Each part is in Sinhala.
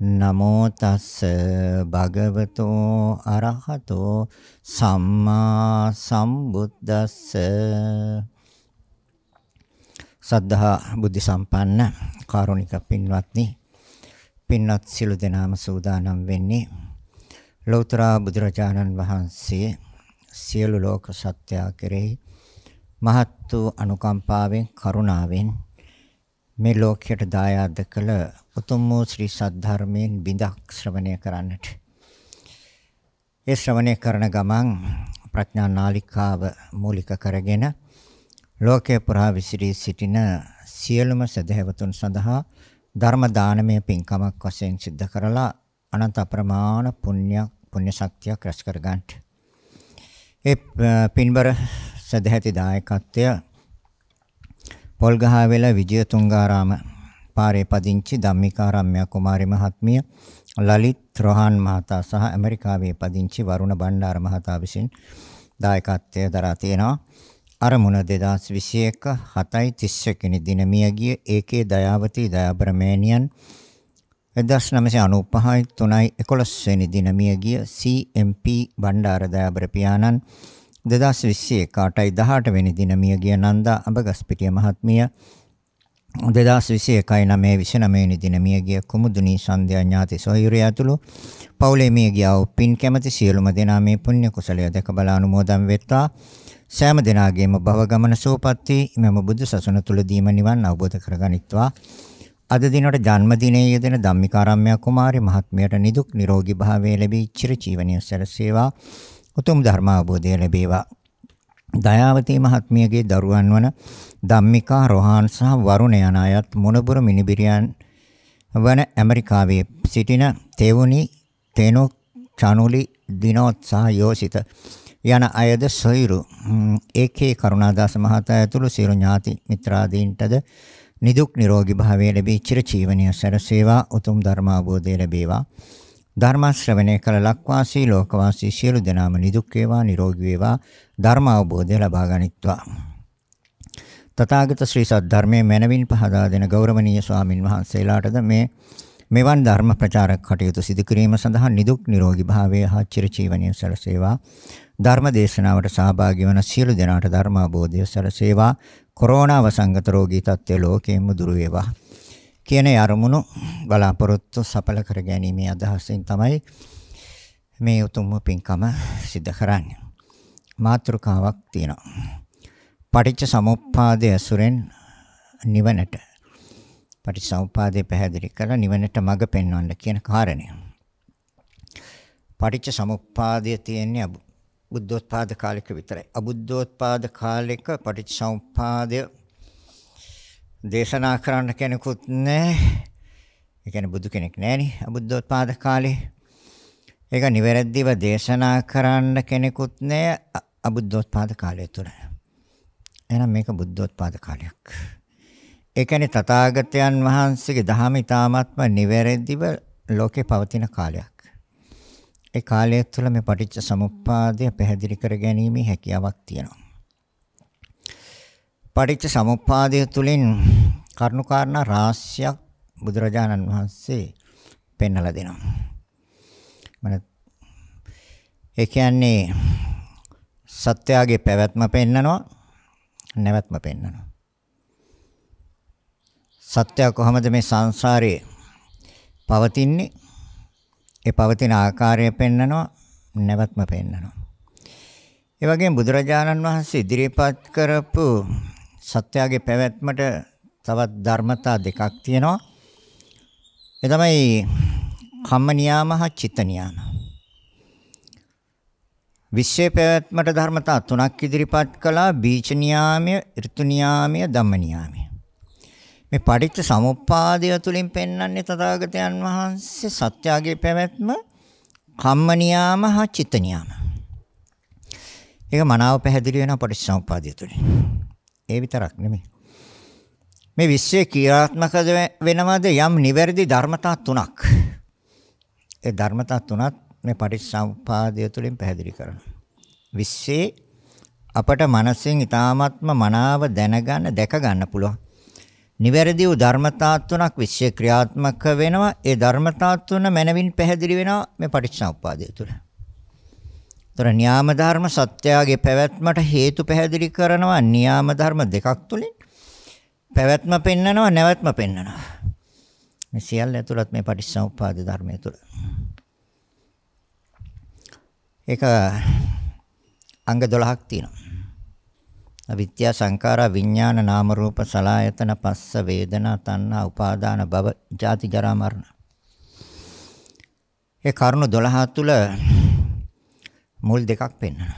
නමෝ තස්ස භගවතෝ අරහතෝ සම්මා සම්බුද්දස්ස සද්ධා බුද්ධ සම්පන්න කාරුණික පින්වත්නි පින්වත් සිළු දෙනාම සූදානම් වෙන්නේ ලෞතර බුදුරජාණන් වහන්සේ සියලු ලෝක සත්‍යා කෙරෙහි මහත් වූ අනුකම්පාවෙන් කරුණාවෙන් මේ ලෝකයට දායාද කළ උතුම් වූ ශ්‍රී සද්ධර්මයෙන් බිඳක් ශ්‍රවණය කරන්නට. ඒ ශ්‍රවණය කරන ගමන් ප්‍රඥා නාලිකාව මූලික කරගෙන ලෝකේ පුරා විසිරී සිටින සියලුම සදහැවතුන් සඳහා ධර්ම දානමය පින්කමක් වශයෙන් සිද්ධ කරලා අනන්ත අප්‍රමාණ පුණ්‍ය පුණ්‍ය ශක්තියක් රැස් කර ගන්නට. ඒ පින්බර සදැහැති දායකත්වය පොල්ගහවෙල විජයතුංගාරාම පාරේ පදිංචි ධම්මිකාරම්‍ය කුමාරි මහත්මිය ලලිත් රොහන් මහතා සහ ඇමරිකාවේ පදිංචි වරුණ බණ්ඩාර මහතා විසින් දායකත්වය දරා තියෙනවා අරමුණ 2021 7:30 කිනි දින මියගිය ඒකේ දයාවති දයාබ්‍රමේනියන් 1995 3.11 වෙනි දින මියගිය CMP බණ්ඩාර දයාබ්‍ර පියාණන් 2021 කාටයි 18 වෙනි දින මියගිය නන්දා අඹගස්පිටිය මහත්මිය 2021 9 29 වෙනි දින මියගිය කුමුදුනි සන්ධ්‍යා ඥාති සොයුරිය ඇතුළු පවුලේ මියගිය වූ පින් කැමැති සියලුම දෙනා මේ පුණ්‍ය කුසලය දැක බලා අනුමෝදන් වෙත්වා සෑම දිනාගේම භව ගමන සෝපatti මෙම බුදු සසුන තුල දීම නිවන් අවබෝධ කරගනිත්වා අද දිනට ජන්මදිනයේ යෙදෙන ධම්මිකාරාම්‍ය කුමාරි මහත්මියට නිදුක් නිරෝගී භාවය ලැබී චිරජීවනයේ සැරසේවා උතුම් ධර්මාබෝධය ලැබේවා. දයාවතී මහත්මියගේ දරුවන් වන ධම්මිකා රොහාන් සහ වරුණ යන අයත් මොනබුර මිනිබිරියන් වන ඇමරිකාවේ සිටින තෙවුනි තේනෝ චනුලි දිනෝත් සහ යෝසිත යන අයද සොයිරු ඒකේ කරුණාදාස මහතා ඇතුළු සියලු ඥාති මිත්‍රාදීන්ටද නිදුක් නිරෝගී භාවය ලැබී චිරජීවනය සැරසේවා උතුම් ධර්මාබෝධය ලැබේවා ධර්ම ශ්‍රවණය කළ ලක්වාසී ලෝකවාසී සියලු දෙනාම නිදුක් වේවා නිරෝගී වේවා ධර්ම අවබෝධය ලබා ගනිත්වා. තථාගත ශ්‍රී සද්ධර්මයේ මනවින් පහදා දෙන ගෞරවනීය ස්වාමින් වහන්සේලාටද මේ මෙවන් ධර්ම ප්‍රචාර කටයුතු සිදු කිරීම සඳහා නිදුක් නිරෝගී භාවය හා චිරජීවනයේ සැලසේවා. ධර්ම දේශනාවට සහභාගී වන සියලු දෙනාට ධර්ම අවබෝධය සැලසේවා. කොරෝනා වසංගත රෝගී තත්ත්වය ලෝකයෙන්ම දුර වේවා. කියන අරමුණු බලාපොරොත්තු සඵල කර ගැනීමේ අදහසින් තමයි මේ උතුම්ම පින්කම සිද්ධ කරන්නේ. මාත්‍රකාවක් තියෙනවා. පටිච්ච සමුප්පාදයේ අසුරෙන් නිවනට පටිච්ච සමුප්පාදේ පැහැදිලි කරලා නිවනට මඟ පෙන්වන්න කියන කාරණය. පටිච්ච සමුප්පාදය තියෙන්නේ බුද්ධෝත්පාද කාලෙක විතරයි. අබුද්ධෝත්පාද කාලෙක පටිච්ච සමුප්පාදය දේශනා කරන්න කෙනෙකුත් නැහැ. ඒ කියන්නේ බුදු කෙනෙක් නැහෙනි අබුද්ධෝත්පාද කාලේ. ඒක නිවැරදිව දේශනා කරන්න කෙනෙකුත් නැහැ අබුද්ධෝත්පාද කාලය තුල. එහෙනම් මේක බුද්ධෝත්පාද කාලයක්. ඒ කියන්නේ තථාගතයන් වහන්සේගේ ධහම ඊ타මාත්ම නිවැරදිව ලෝකේ පවතින කාලයක්. ඒ කාලය තුළ මේ පටිච්ච සමුප්පාදය පැහැදිලි කර ගැනීමේ හැකියාවක් තියෙනවා. පටිච්ච සමුප්පාදය තුලින් කරුණාකාරණා රාශියක් බුදුරජාණන් වහන්සේ පෙන්වලා දෙනවා. මන ඒ කියන්නේ සත්‍යයේ පැවැත්ම පෙන්නනවා නැවැත්ම පෙන්නනවා. සත්‍ය කොහොමද මේ සංසාරේ පවතින්නේ? ඒ පවතින ආකාරය පෙන්නනවා නැවැත්ම පෙන්නනවා. ඒ වගේම බුදුරජාණන් වහන්සේ ඉදිරිපත් කරපු සත්‍යයේ පැවැත්මට තවත් ධර්මතා දෙකක් තියෙනවා. ඒ තමයි කම්ම නියාම හා චිත්ත නියාම. විශ්වයේ පැවැත්මට ධර්මතා තුනක් ඉදිරිපත් කළා බීජ නියාමය, ඍතු නියාමය, ධම්ම නියාමය. මේ පටිච්ච සමුප්පාදය තුලින් පෙන්වන්නේ තථාගතයන් වහන්සේ සත්‍යයේ පැවැත්ම කම්ම නියාම හා චිත්ත නියාම. ඒක මනාව පැහැදිලි වෙනවා පටිච්ච සමුප්පාදය තුලින්. ඒ විතරක් නෙමෙයි. මේ විශ්වයේ ක්‍රියාත්මක වෙනවද යම් නිවැරදි ධර්මතා තුනක්. ඒ ධර්මතා තුනත් මේ පටිච්චසමුපාදය තුළින් පැහැදිලි කරනවා. විශ්වයේ අපට මනසින් ඊ타මාත්ම මනාව දැනගන්න දැක ගන්න පුළුවන්. නිවැරදි වූ ධර්මතා තුනක් විශ්ව ක්‍රියාත්මක වෙනවා. ඒ ධර්මතා තුන මනවින් පැහැදිලි වෙනවා මේ පටිච්චසමුපාදය තුළ. ඒතර න්‍යාම ධර්ම සත්‍යයේ පැවැත්මට හේතු පැහැදිලි කරනවා න්‍යාම ධර්ම දෙකක් තුලින්. පැවැත්ම පෙන්නනවා නැවැත්ම පෙන්නනවා. මේ සියල්ල ඇතුළත් මේ පටිච්චසමුප්පාද ධර්මය තුළ. ඒක අංග 12ක් තියෙනවා. අවිද්‍යා සංඛාරා විඥාන නාම රූප සලආයතන පස්ස වේදනා තණ්හා උපාදාන භව ජාති ජරා මරණ. ඒ කරුණු 12 තුල මුල් දෙකක් පෙන්වනවා.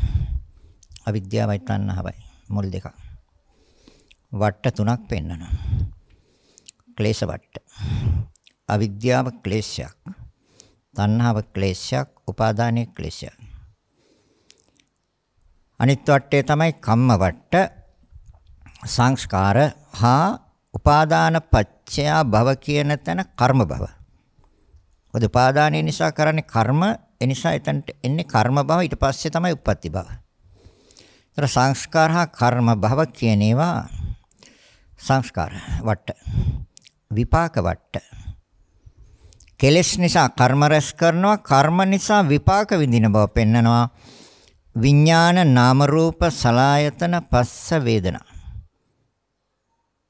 අවිද්‍යාවයි තණ්හාවයි මුල් දෙකක්. වට තුනක් පෙන්වනවා. ක්ලේශ වට. අවිද්‍යාව ක්ලේශයක්. තණ්හාව ක්ලේශයක්, උපාදානයේ ක්ලේශයක්. අනිත් වටේ තමයි කම්ම වට සංස්කාර හා උපාදාන පච්චයා භව කියන තැන කර්ම භව. මොකද උපාදානය නිසා කරන්නේ කර්ම. ඒ නිසා එතනට එන්නේ කර්ම භව ඊට පස්සේ තමයි උප්පත්ති භව. ඒතර සංස්කාර හා කර්ම භව කියන ඒවා සංස්කාර වට විපාක වට කෙලෙස් නිසා කර්ම රැස් කරනවා කර්ම නිසා විපාක විඳින බව පෙන්නනවා විඥාන නාම රූප සලායතන පස්ස වේදනා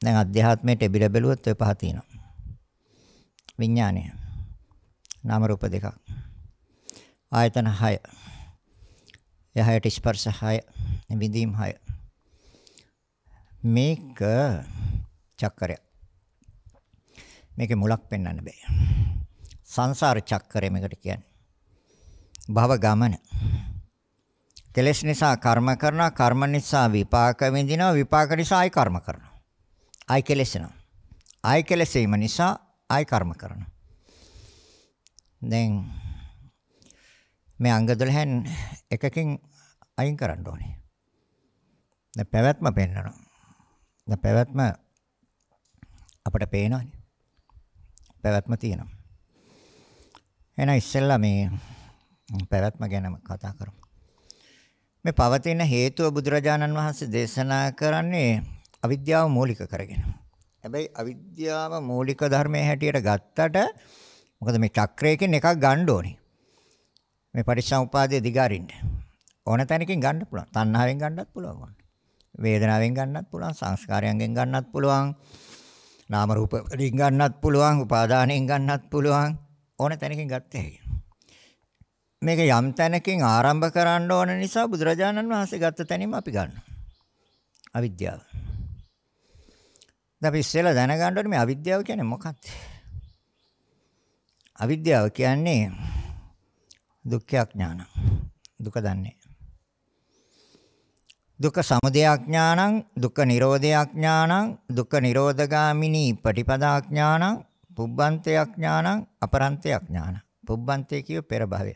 දැන් අධ්‍යාත්මයට බිර බැලුවොත් ඔය පහ තියෙනවා විඥානය නාම රූප දෙකක්. ආයතන 6. යහයට ස්පර්ශ 6, විඳීම් 6. මේක චක්‍රය. මේකේ මුලක් පෙන්වන්න බෑ. සංසාර චක්‍රය මේකට කියන්නේ. භව ගමන. කෙලෙස් නිසා කර්ම කරනවා, කර්ම නිසා විපාක විඳිනවා, විපාක නිසා ආයි කර්ම කරනවා. ආයි කෙලෙස් වෙනවා. ආයි කෙලෙස් වීම නිසා ආයි කර්ම කරනවා. දැන් මේ අංග 12න් එකකින් අයින් කරන්න ඕනේ. දැන් පැවැත්ම පෙන්වනවා. දැන් පැවැත්ම අපිට පේනවානේ. පැවැත්ම තියෙනවා. එහෙනම් ඉස්සෙල්ලා මේ පැවැත්ම ගැන කතා කරමු. මේ පවතින හේතුව බුදුරජාණන් වහන්සේ දේශනා කරන්නේ අවිද්‍යාව මූලික කරගෙන. හැබැයි අවිද්‍යාව මූලික ධර්මයේ හැටියට ගත්තට මොකද මේ චක්‍රයකින් එකක් ගන්න ඕනේ. මේ පරිසම්පාදයේ දිගාරින්න. ඕන තැනකින් ගන්න පුළුවන්. තණ්හාවෙන් ගන්නත් පුළුවන්. වේදනාවෙන් ගන්නත් පුළුවන්, සංස්කාරයෙන් ගන්නත් පුළුවන්. නාම රූප වලින් ගන්නත් පුළුවන්, උපාදානයෙන් ගන්නත් පුළුවන්. ඕන තැනකින් ගත්ත හැකියි. මේක යම් තැනකින් ආරම්භ කරන්න ඕන නිසා බුදුරජාණන් වහන්සේ ගත්ත තැනීම අපි ගන්නවා. අවිද්‍යාව. දැන් අපි ඉස්සෙල්ලා දැනගන්න ඕනේ මේ අවිද්‍යාව කියන්නේ මොකක්ද? අවිද්‍යාව කියන්නේ දුක්ඛ ඥාන. දුක දන්නේ. දුක්ඛ සමුදය ඥානං, දුක්ඛ නිරෝධය ඥානං, දුක්ඛ නිරෝධගාමිනී පටිපදා ඥානං, පුබ්බන්තය ඥානං, අපරන්තය ඥානං. පුබ්බන්තය කියව පෙර භවය.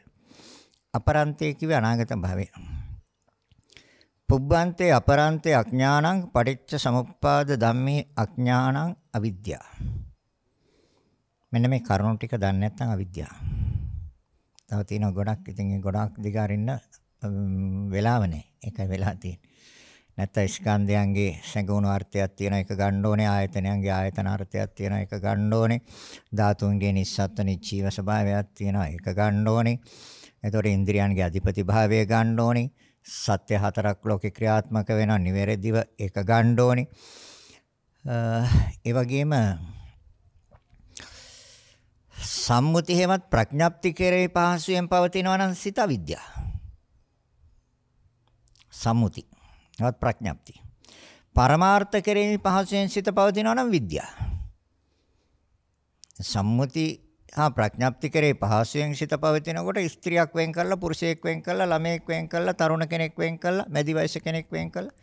අපරන්තය කිව්ව අනාගත භවය. පුබ්බන්තේ අපරන්තේ අඥානං පටිච්ච සමුප්පාද ධම්මේ අඥානං අවිද්‍යාව. මෙන්න මේ කරුණු ටික දන්නේ නැත්නම් අවිද්‍යාව. තව තියෙනවා ගොඩක්. ඉතින් ඒ ගොඩක් දිග අරින්න වෙලාව නැහැ. ඒකයි වෙලා තියෙන්නේ. නැත්නම් ස්කන්ධයන්ගේ සංගුණ අර්ථයක් තියෙන එක ගන්න ඕනේ. ආයතනයන්ගේ ආයතන අර්ථයක් තියෙන එක ගන්න ඕනේ. ධාතුන්ගේ නිස්සත්ත්ව නිච්චීව ස්වභාවයක් තියෙනවා. ඒක ගන්න ඕනේ. එතකොට ඉන්ද්‍රියන්ගේ අධිපති භාවය ගන්න ඕනේ. සත්‍ය හතරක් ලෝකේ ක්‍රියාත්මක වෙනවා. නිවැරදිව ඒක ගන්න ඕනේ. ඒ වගේම සම්මුති හේමත් ප්‍රඥප්ති කෙරෙහි පහසුවෙන් පවතිනවා නම් සිත විද්‍යා. සම්මුති. නවත් ප්‍රඥප්ති. පරමාර්ථ කෙරෙහි පහසුවෙන් සිත පවතිනවා නම් විද්‍යා. සම්මුති හා ප්‍රඥප්ති කරේ පහසුවෙන් සිත පවතිනකොට ස්ත්‍රියක් වෙන් කරලා පුරුෂයෙක් වෙන් කරලා ළමයෙක් වෙන් කරලා තරුණ කෙනෙක් වෙන් කරලා මැදි වයස කෙනෙක් වෙන් කරලා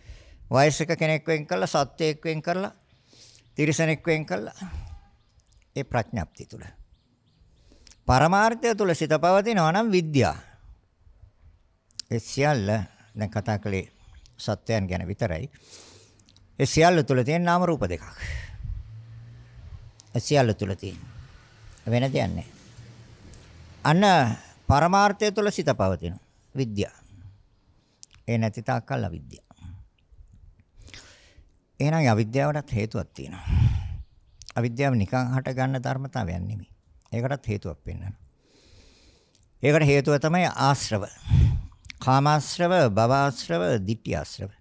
වයසක කෙනෙක් වෙන් කරලා සත්වයෙක් වෙන් කරලා තිරිසනෙක් වෙන් කරලා ඒ ප්‍රඥප්තිය තුළ පරමාර්ථය තුල සිත පවතිනවා නම් විද්‍යා. ඒ සියල්ල දැන් කතා කළේ සත්‍යයන් ගැන විතරයි. ඒ සියල්ල තුල තියෙන නාම රූප දෙකක්. ඒ සියල්ල තුල තියෙන වෙන දෙයක් නැහැ. අන පරමාර්ථය තුල සිත පවතින විද්‍යා. ඒ නැති තාක්කල් අවිද්‍යාව. එහෙනම් අවිද්‍යාවටත් හේතුවක් තියෙනවා. අවිද්‍යාව නිකන් හට ගන්න ධර්මතාවයක් නෙමෙයි. ඒකටත් හේතුවක් පෙන්වනවා. ඒකට හේතුව තමයි ආශ්‍රව. කාමාශ්‍රව, භවආශ්‍රව, ditthිආශ්‍රව.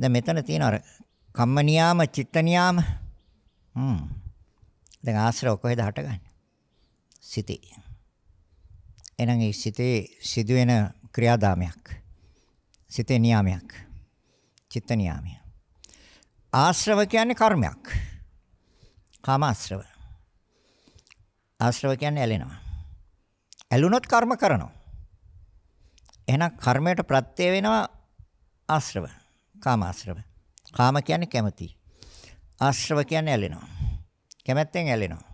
දැන් මෙතන තියෙන අර කම්ම නියාම, චිත්ත නියාම. හ්ම්. දැන් ආශ්‍රව කොහෙද හටගන්නේ? සිතේ. එහෙනම් ඒ සිතේ සිදුවෙන ක්‍රියාදාමයක්. සිතේ නියාමයක්. චිත්ත නියාමය. ආශ්‍රව කියන්නේ කර්මයක්. කාමාශ්‍රව. ආශ්‍රව කියන්නේ ඇලෙනවා. ඇලුනොත් කර්ම කරනවා. එහෙනම් කර්මයට ප්‍රත්‍ය වෙනවා ආශ්‍රව. කාම ආශ්‍රව. කාම කියන්නේ කැමැති. ආශ්‍රව කියන්නේ ඇලෙනවා. කැමැත්තෙන් ඇලෙනවා.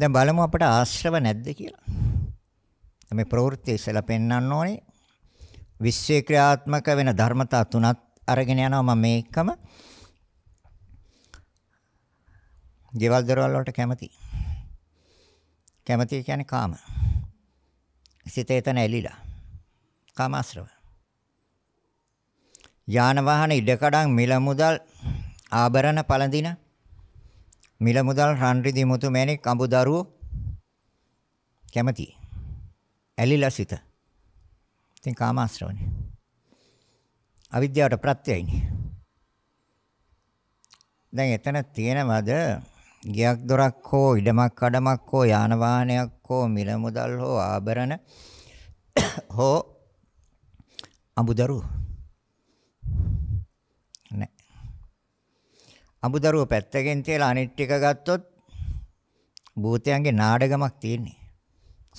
දැන් බලමු අපට ආශ්‍රව නැද්ද කියලා. මේ ප්‍රවෘත්ති ඉස්සලා පෙන්වන්න ඕනේ. විශ්ව ක්‍රියාත්මක වෙන ධර්මතා තුනක් අරගෙන යනවා මම මේකම. ගෙවල් දරවල් වලට කැමතියි. කැමැති කියන්නේ කාම. සිත එතන ඇලිලා. කාමාශ්‍රව. යාන වාහන ඉඩකඩම් මිල මුදල් ආභරණ පළඳින මිල මුදල් රන් රිදි මුතු මැණික් අඹ දරුවෝ කැමැති. ඇලිලා සිත. ඉතින් කාමාශ්‍රවනේ. අවිද්‍යාවට ප්‍රත්‍යයයිනේ. දැන් එතන තියෙනවද ගියක් දොරක් හෝ ඉඩමක් කඩමක් හෝ යාන වාහනයක් හෝ මිල මුදල් හෝ ආභරණ හෝ අඹදරු නෑ අඹදරුව පැත්තකින් තියලා අනිත් ටික ගත්තොත් භූතයන්ගේ නාඩගමක් තියෙන්නේ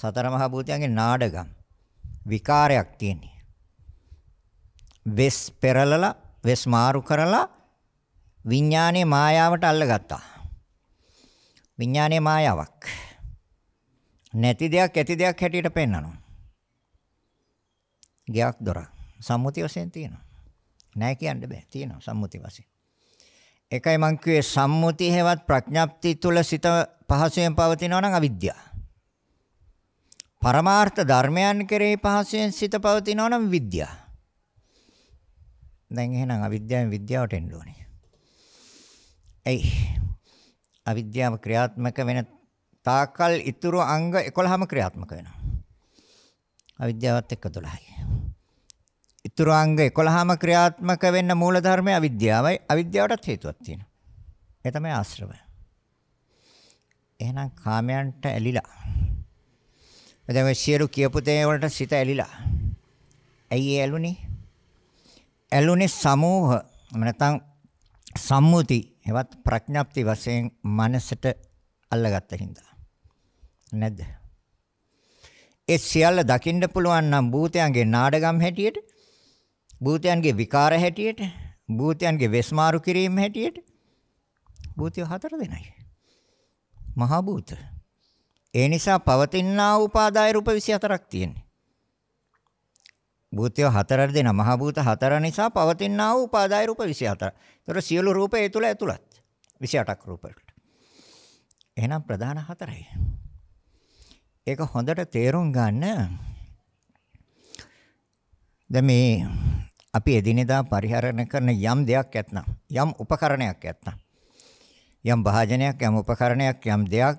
සතර මහා භූතයන්ගේ නාඩගම් විකාරයක් තියෙන්නේ වෙස් පෙරලලා වෙස් මාරු කරලා විඥානයේ මායාවට අල්ලගත්තා විඥානයේ මායාවක්. නැති දෙයක් ඇති දෙයක් හැටියට පෙන්වනවා. ගයක් දොරක් සම්මුති වශයෙන් තියෙනවා. නැහැ කියන්න බෑ. තියෙනවා සම්මුති වශයෙන්. ඒකයි මං කිව්වේ සම්මුති හේවත් ප්‍රඥාප්ති තුල සිත පහසෙන් පවතිනවා නම් අවිද්‍යාව. පරමාර්ථ ධර්මයන් කෙරෙහි පහසෙන් සිත පවතිනවා නම් විද්‍යාව. දැන් එහෙනම් අවිද්‍යාවෙන් විද්‍යාවට එන්න ඕනේ. ඇයි? අවිද්‍යාව ක්‍රියාත්මක වෙන තාකල් ඉතුරු අංග 11ම ක්‍රියාත්මක වෙනවා. අවිද්‍යාවත් එක්ක 12යි. ඉතුරු අංග 11ම ක්‍රියාත්මක වෙන්න මූල ධර්මය අවිද්‍යාවයි. අවිද්‍යාවටත් හේතුවක් තියෙනවා. ඒ තමයි ආශ්‍රව. එහෙනම් කාමයන්ට ඇලිලා. දැන් මේ සියලු කියපු තේ වලට සිත ඇලිලා. ඇයි ඇලුනේ? ඇලුනේ සමෝහ නැත්නම් සම්මුති හෙවත් ප්‍රඥප්ති වශයෙන් මනසට අල්ලගත්ත හින්දා. නැද්ද? ඒ සියල්ල දකින්න පුළුවන් නම් භූතයන්ගේ නාඩගම් හැටියට, භූතයන්ගේ විකාර හැටියට, භූතයන්ගේ වෙස්මාරු කිරීම හැටියට භූතය හතර දෙනයි. මහා භූත. ඒ නිසා පවතිනා උපාදාය රූප 24ක් තියෙනවා. භූතය හතරක් දෙනා මහ භූත හතර නිසා පවතිනා වූ උපාදාය රූප 24. ඒතර සියලු රූප ඒ තුල ඇතුළත් 28ක් රූපවලට. එහෙනම් ප්‍රධාන හතරයි. ඒක හොඳට තේරුම් ගන්න. දැන් මේ අපි එදිනෙදා පරිහරණය කරන යම් දෙයක් ඇත්නම් යම් උපකරණයක් ඇත්නම් යම් භාජනයක් යම් උපකරණයක් යම් දෙයක්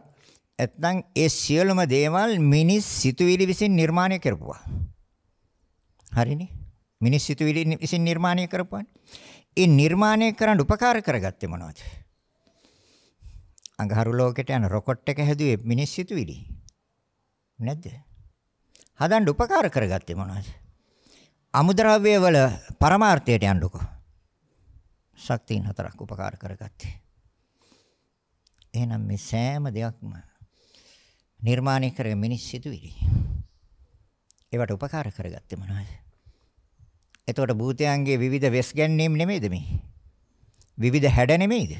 ඇත්නම් ඒ සියලුම දේවල් මිනිස් සිතුවිලි විසින් නිර්මාණය කරපුවා. හරිනේ. මිනිස් සිතුවිලි විසින් නිර්මාණය කරපුවානේ. ඒ නිර්මාණය කරන්න උපකාර කරගත්තේ මොනවද? අඟහරු ලෝකෙට යන රොකට් එක හැදුවේ මිනිස් සිතුවිලි. නැද්ද? හදන්න උපකාර කරගත්තේ මොනවද? අමුද්‍රව්‍ය වල පරමාර්ථයට යන්නකො. ශක්තියන් හතරක් උපකාර කරගත්තේ. එහෙනම් මේ සෑම දෙයක්ම නිර්මාණය කරගෙන මිනිස් සිතුවිලි. ඒවට උපකාර කරගත්තේ මොනවද? එතකොට භූතයන්ගේ විවිධ වෙස් ගැන්වීම් නෙමෙයිද මේ? විවිධ හැඩ නෙමෙයිද?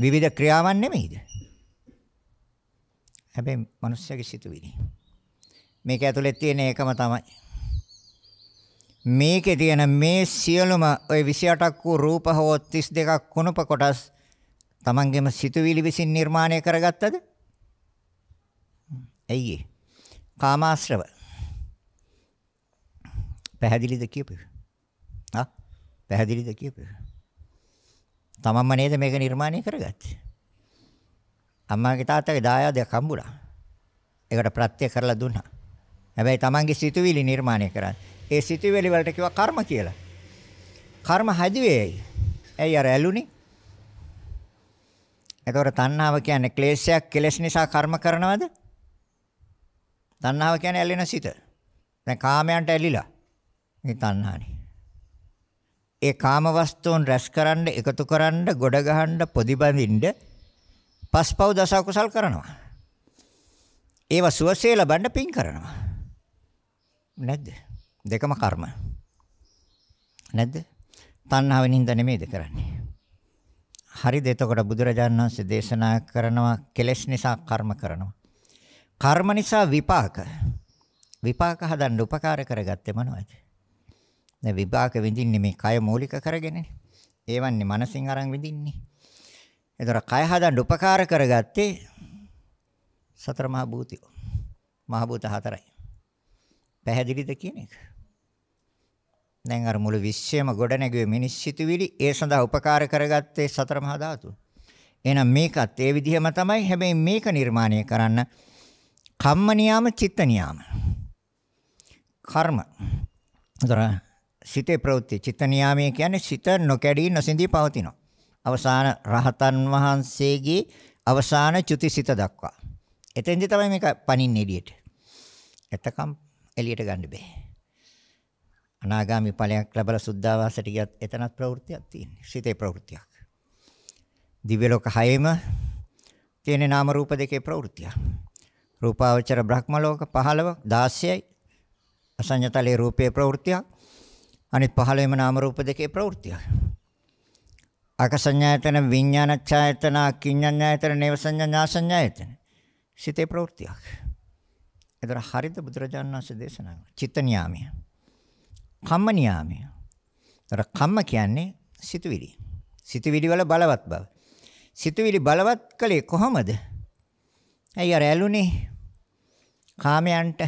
විවිධ ක්‍රියාවන් නෙමෙයිද? හැබැයි මිනිස්සගේ සිතුවිලි. මේක ඇතුලේ තියෙන එකම තමයි. මේකේ තියෙන මේ සියලුම ওই 28ක් වූ රූප හෝ 32ක් කුණප කොටස් Tamangeම සිතුවිලි විසින් නිර්මාණය කරගත්තද? ඇයි ඒ? කාමාශ්‍රව පැහැදිලිද කියපේ? ආ පැහැදිලිද කියපේ? තමන්ම නේද මේක නිර්මාණය කරගත්තේ? අම්මාගේ තාත්තගේ දායාදයක් හම්බුණා. ඒකට ප්‍රත්‍ය කරලා දුන්නා. හැබැයි තමන්ගේ සිතුවිලි නිර්මාණය කරන්නේ. ඒ සිතුවිලි වලට කිව්වා කර්ම කියලා. කර්ම හැදුවේ ඇයි? ඇයි අර ඇලුනේ? එතකොට තණ්හාව කියන්නේ ක්ලේශයක් කෙලෙස් නිසා කර්ම කරනවද? තණ්හාව කියන්නේ ඇලෙන සිත. දැන් කාමයන්ට ඇලිලා මේ තණ්හානේ. ඒ කාමවස්තුන් රැස්කරන්න, එකතු කරන්න, ගොඩ ගහන්න, පොදි බඳින්න පස්පව් දස කුසල් කරනවා. ඒව සුවසේ ලබන්න පින් කරනවා. නැද්ද? දෙකම කර්ම. නැද්ද? තණ්හාවෙන් හින්දා නෙමෙයිද කරන්නේ. හරිද? එතකොට බුදුරජාණන් වහන්සේ දේශනා කරනවා කෙලෙස් නිසා කර්ම කරනවා. කර්ම නිසා විපාක. විපාක හදන්න උපකාර කරගත්තේ මොනවද? දැන් විපාක විඳින්නේ මේ කය මූලික කරගෙනනේ. ඒවන්නේ මනසින් අරන් විඳින්නේ. ඒතර කය හදන්න උපකාර කරගත්තේ සතර මහා භූතියෝ. මහා භූත හතරයි. පැහැදිලිද කියන එක? දැන් අර මුළු විශ්වයම ගොඩනැගුවේ මිනිස් සිතුවිලි ඒ සඳහා උපකාර කරගත්තේ සතර මහා ධාතු. එහෙනම් මේකත් ඒ විදිහම තමයි. හැබැයි මේක නිර්මාණය කරන්න කම්ම නියාම චිත්ත නියාම. කර්ම. උදාහරණ සිතේ ප්‍රවෘත්ති චිත්ත නියාමයේ කියන්නේ සිත නොකැඩී නොසිඳී පවතිනවා. අවසාන රහතන් වහන්සේගේ අවසාන චුතිසිත දක්වා. එතෙන්දි තමයි මේක පණින්න එළියට. එතකම් එළියට ගන්න බෑ. අනාගාමි ඵලයක් ලැබලා සුද්ධාවාසයට ගියත් එතනත් ප්‍රවෘත්තියක් තියෙනවා. සිතේ ප්‍රවෘත්තියක්. දිව්‍ය ලෝක හයෙම තියෙන නාම රූප දෙකේ ප්‍රවෘත්තිය. රූපාවචර බ්‍රහ්ම ලෝක 15 16යි. අසඤ්ඤතලේ රූපේ ප්‍රවෘත්තියක්. අනිත් 15ම නාම රූප දෙකේ ප්‍රවෘත්තිය. ආකසඤ්ඤායතන විඤ්ඤාණච්ඡායතන කිඤ්ඤඤ්ඤායතන නේවසඤ්ඤාසඤ්ඤායතන සිතේ ප්‍රවෘත්තියක්. ඒතර හරිද බුදුරජාණන් වහන්සේ දේශනා කළා. චිත්ත නියාමය. කම්ම නියාමය. ඒතර කම්ම කියන්නේ සිතුවිලි. සිතුවිලි වල බලවත් බව. සිතුවිලි බලවත් කලේ කොහොමද? ඇයි අර ඇලුනේ? කාමයන්ට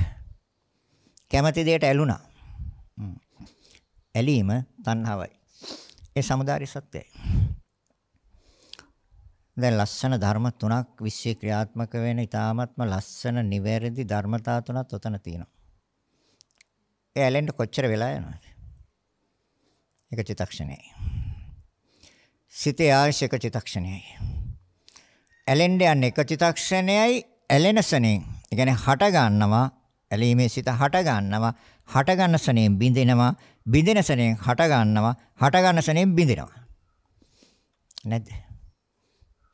කැමති දෙයට ඇලුනා. ඇලීම තණ්හාවයි. ඒ samudāri සත්‍යයි. දැන් ලස්සන ධර්ම තුනක් විශ්ව ක්‍රියාත්මක වෙන ඊ타ත්ම ලස්සන නිවැරදි ධර්මතා තුනක් උතන තියෙනවා. ඒ ඇලෙන්න කොච්චර වෙලා යනවද? එක චිතක්ෂණයයි. සිතේ ආශයක චිතක්ෂණයයි. ඇලෙන්න යන එක චිතක්ෂණයයි ඇලෙනසනේ. ඒ කියන්නේ හට ගන්නවා ඇලීමේ සිත හට ගන්නවා හට ගන්න ස්නේහයෙන් බිඳිනවා බිඳින ස්නේහයෙන් හට ගන්නවා හට ගන්න ස්නේහයෙන් බිඳිනවා නේද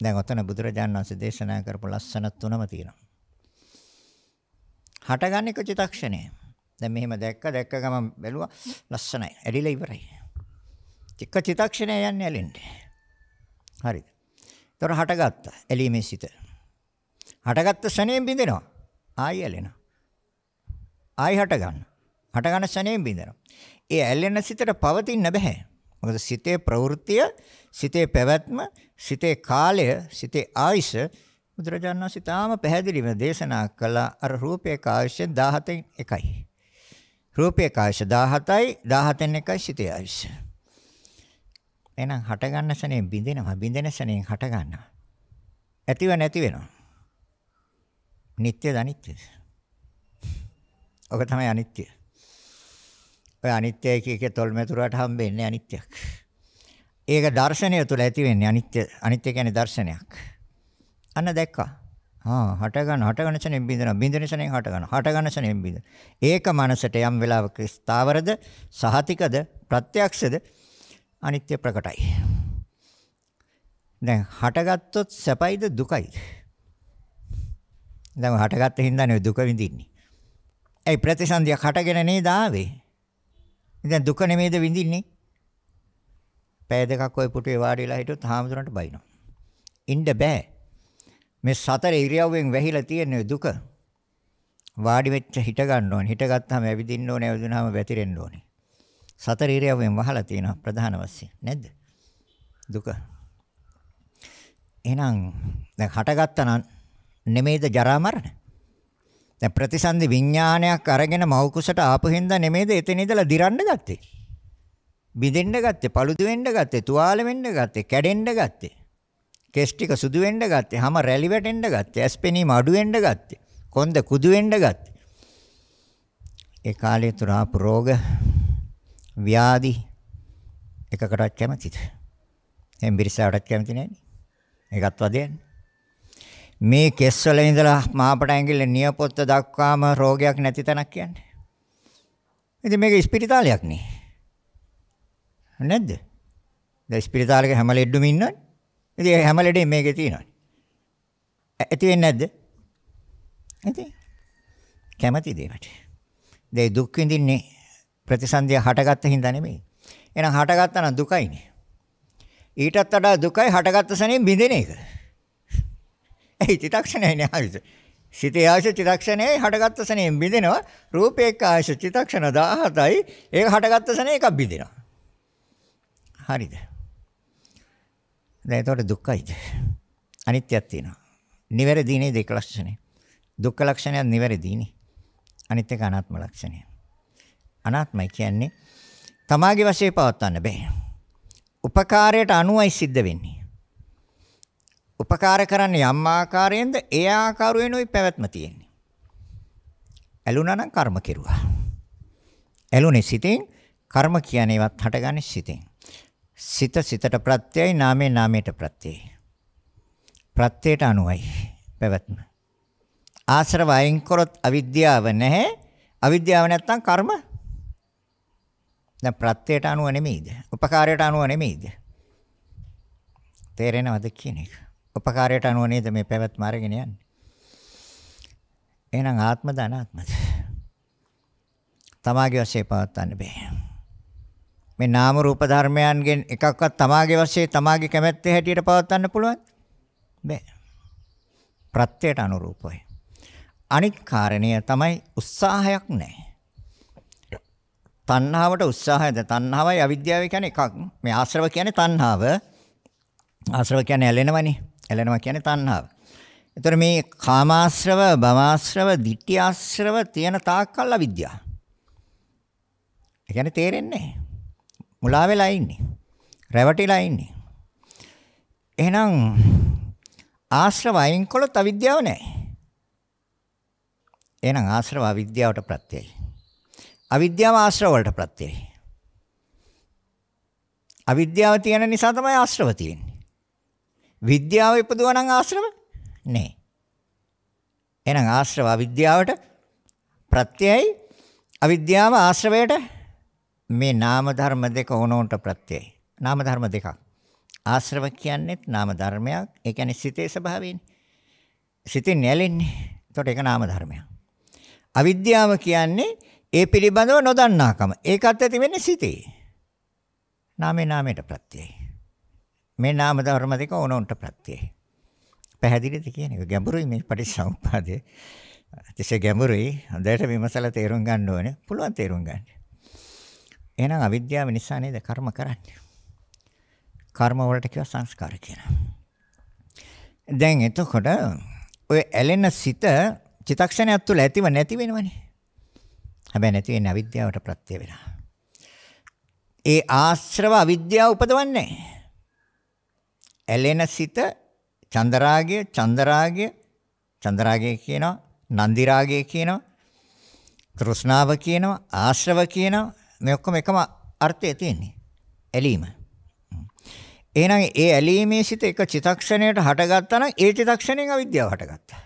දැන් ඔතන බුදුරජාණන් වහන්සේ දේශනා කරපු ලස්සන තුනම තියෙනවා හටගන්නේ කොචිතක්ෂණය දැන් මෙහෙම දැක්ක දැක්ක ගමන් බැලුවා ලස්සනයි ඇලිලා ඉවරයි චික්ක චිතක්ෂණය යන්නේ ඇලෙන්නේ හරිද ඒතර හටගත්තා ඇලීමේ සිත හටගත්ත ස්නේහයෙන් බිඳිනවා ආයි ඇලෙනවා ආයි හට ගන්නවා හට ගන්න ශනේම් බින්දනවා. ඒ ඇල්ලෙන සිතට පවතින්න බෑ. මොකද සිතේ ප්‍රවෘත්තිය, සිතේ පැවැත්ම, සිතේ කාලය, සිතේ ආයස බුදුරජාණන් වහන්සේ තාම පැහැදිලිව දේශනා කළ අර රූපේ කායශය 17න් එකයි. රූපේ කායශය 17යි 17න් එකයි සිතේ ආයස. එහෙනම් හට ගන්න ශනේ බින්දෙනවා බින්දෙන ශනේ හට ගන්නවා. ඇතිව නැති වෙනවා. නිට්ටයද අනිත්‍යද? ඔක තමයි අනිත්‍යය. ඔය අනිත්‍යයි කිය කිය තොල්මෙතුරාට හම්බෙන්නේ අනිත්‍යයක්. ඒක දර්ශනය තුළ ඇති වෙන්නේ අනිත්‍ය අනිත්‍ය කියන්නේ දර්ශනයක්. අන්න දැක්කා. ආ හට ගන්න හට ගන්න ශනේ බින්දන බින්දන ශනේ හට ගන්න හට ගන්න ශනේ බින්දන. ඒක මනසට යම් වෙලාවක ස්ථාවරද සහතිකද ප්‍රත්‍යක්ෂද අනිත්‍ය ප්‍රකටයි. දැන් හටගත්තොත් සැපයිද දුකයිද? දැන් හටගත්ත හින්දානේ දුක විඳින්නේ. ඒ ප්‍රතිසන්දියක් හටගෙන නේද ආවේ? දැන් දුක නෙමෙයිද විඳින්නේ? පෑ දෙකක් ওই පුටුවේ වාඩිලා හිටියොත් හාමුදුරන්ට බයිනවා. ඉන්න බෑ. මේ සතර ඉරියව්වෙන් වැහිලා තියෙන දුක. වාඩි වෙච්ච හිට ගන්න ඕනේ. හිට ගත්තාම ඇවිදින්න ඕනේ. ඇවිදුනහම වැතිරෙන්න ඕනේ. සතර ඉරියව්වෙන් වහලා තියෙනවා ප්‍රධාන වශයෙන්. නේද? දුක. එහෙනම් දැන් හටගත්තා නම් නෙමෙයිද ජරා මරණ? දැන් ප්‍රතිසන්දි විඥානයක් අරගෙන මෞකුසට ආපු හින්දා නෙමෙයිද එතන ඉඳලා දිරන්න ගත්තේ. බිඳෙන්න ගත්තේ, paludu වෙන්න ගත්තේ, තුවාල වෙන්න ගත්තේ, කැඩෙන්න ගත්තේ. කෙස් ටික සුදු වෙන්න ගත්තේ, හැම රැලි වැටෙන්න ගත්තේ, ඇස්පෙනීම අඩු වෙන්න ගත්තේ, කොන්ද කුදු වෙන්න ගත්තේ. ඒ කාලේ තුර ආපු රෝග ව්‍යාධි එකකටවත් කැමතිද? එම් බිරිසාවටත් කැමති නැහැ නේ. ඒකත් වදයන්නේ. මේ කෙස්වල ඉඳලා මහපට ඇඟිල්ල නියපොත්ත දක්වාම රෝගයක් නැති තැනක් කියන්නේ. ඉතින් මේක ස්පිරිතාලයක් නේ. නැද්ද? දැන් ස්පිරිතාලයක හැම ලෙඩුම ඉන්නවනේ. ඉතින් හැම ලෙඩේම මේකේ තියෙනවනේ. ඇති වෙන්නේ නැද්ද? ඉතින් කැමති දේකට. දැන් දුක් විඳින්නේ ප්‍රතිසන්දිය හටගත්ත හින්දා නෙමෙයි. එහෙනම් හටගත්තා නම් දුකයිනේ. ඊටත් වඩා දුකයි හටගත්ත සැනින් බිඳින එක. ඒ චිතක්ෂණයනේ ආයස. සිතේ ආයස චිතක්ෂණයයි හටගත්ත සනේ බිඳෙනවා. රූපේක ආයස චිතක්ෂණ 17යි. ඒක හටගත්ත සනේ එකක් බිඳෙනවා. හරිද? දැන් ඒතකොට දුක්ඛයිද? අනිත්‍යයක් තියෙනවා. නිවැරදි නේ දෙක ලක්ෂණේ. දුක්ඛ ලක්ෂණයත් නිවැරදි නේ. අනිත් එක අනාත්ම ලක්ෂණය. අනාත්මයි කියන්නේ තමාගේ වශයෙන් පවත්වන්න බෑ. උපකාරයට අනුවයි සිද්ධ වෙන්නේ. උපකාර කරන්නේ යම් ආකාරයෙන්ද ඒ ආකාරයෙන්ුයි පැවැත්ම තියෙන්නේ. ඇලුනා නම් කර්ම කෙරුවා. ඇලුනේ සිතෙන් කර්ම කියන්නේ ඒවත් හටගන්නේ සිතෙන්. සිත සිතට ප්‍රත්‍යයයි නාමේ නාමයට ප්‍රත්‍යයයි. ප්‍රත්‍යයට අනුවයි පැවැත්ම. ආශ්‍රව අයින් කරොත් අවිද්‍යාව නැහැ. අවිද්‍යාව නැත්තම් කර්ම දැන් ප්‍රත්‍යයට අනුව නෙමෙයිද? උපකාරයට අනුව නෙමෙයිද? තේරෙනවද කියන එක? උපකාරයට අනුව නේද මේ පැවැත්ම අරගෙන යන්නේ. එහෙනම් ආත්මද අනාත්මද? තමාගේ වශයෙන් පවත්වන්න බෑ. මේ නාම රූප ධර්මයන්ගෙන් එකක්වත් තමාගේ වශයෙන් තමාගේ කැමැත්තේ හැටියට පවත්වන්න පුළුවන්? බෑ. ප්‍රත්‍යයට අනුරූපයි. අනිත් කාරණය තමයි උත්සාහයක් නැහැ. තණ්හාවට උත්සාහයද තණ්හාවයි අවිද්‍යාව කියන්නේ එකක්. මේ ආශ්‍රව කියන්නේ තණ්හාව. ආශ්‍රව කියන්නේ ඇලෙනවනේ. ඇලෙනවා කියන්නේ තණ්හාව. එතකොට මේ කාමාශ්‍රව, භවආශ්‍රව, ditthිආශ්‍රව තියෙන තාක්කල් අවිද්‍යාව. ඒ කියන්නේ තේරෙන්නේ නැහැ. මුලා වෙලා ඉන්නේ. රැවටිලා ඉන්නේ. එහෙනම් ආශ්‍රව අයින් කළොත් අවිද්‍යාව නැහැ. එහෙනම් ආශ්‍රව අවිද්‍යාවට ප්‍රත්‍යයයි. අවිද්‍යාව ආශ්‍රව වලට ප්‍රත්‍යයයි. අවිද්‍යාව තියෙන නිසා තමයි ආශ්‍රව තියෙන්නේ. විද්‍යාව ඉපදුවා නම් ආශ්‍රම නෑ. එහෙනම් ආශ්‍රව අවිද්‍යාවට ප්‍රත්‍යයයි අවිද්‍යාව ආශ්‍රවයට මේ නාම ධර්ම දෙක ඕනෝන්ට ප්‍රත්‍යයයි. නාම ධර්ම දෙකක්. ආශ්‍රව කියන්නේත් නාම ධර්මයක්. ඒ කියන්නේ සිතේ ස්වභාවයනේ. සිතින් නැලෙන්නේ. එතකොට ඒක නාම ධර්මයක්. අවිද්‍යාව කියන්නේ ඒ පිළිබඳව නොදන්නාකම. ඒකත් ඇති වෙන්නේ සිතේ. නාමේ නාමයට ප්‍රත්‍යයයි. මේ නාම ධර්ම දෙක ඕනොන්ට ප්‍රත්‍යයයි. පැහැදිලිද කියන එක ගැඹුරුයි මේ පටිච්චසමුප්පාදය. අතිශය ගැඹුරුයි. හොඳට විමසලා තේරුම් ගන්න ඕනේ. පුළුවන් තේරුම් ගන්න. එහෙනම් අවිද්‍යාව නිසා නේද කර්ම කරන්නේ. කර්ම වලට කියව සංස්කාර කියලා. දැන් එතකොට ඔය ඇලෙන සිත චිතක්ෂණයක් තුළ ඇතිව නැති වෙනවනේ. හැබැයි නැති වෙන්නේ අවිද්‍යාවට ප්‍රත්‍ය වෙලා. ඒ ආශ්‍රව අවිද්‍යාව උපදවන්නේ නැහැ. ඇලෙන සිත චන්දරාගය චන්දරාගය චන්දරාගය කියනවා නන්දි රාගය කියනවා තෘෂ්ණාව කියනවා ආශ්‍රව කියනවා මේ ඔක්කොම එකම අර්ථය තියෙන්නේ ඇලීම එහෙනම් ඒ ඇලීමේ සිට එක චිතක්ෂණයට හටගත්තා නම් ඒ චිතක්ෂණයෙන් අවිද්‍යාව හටගත්තා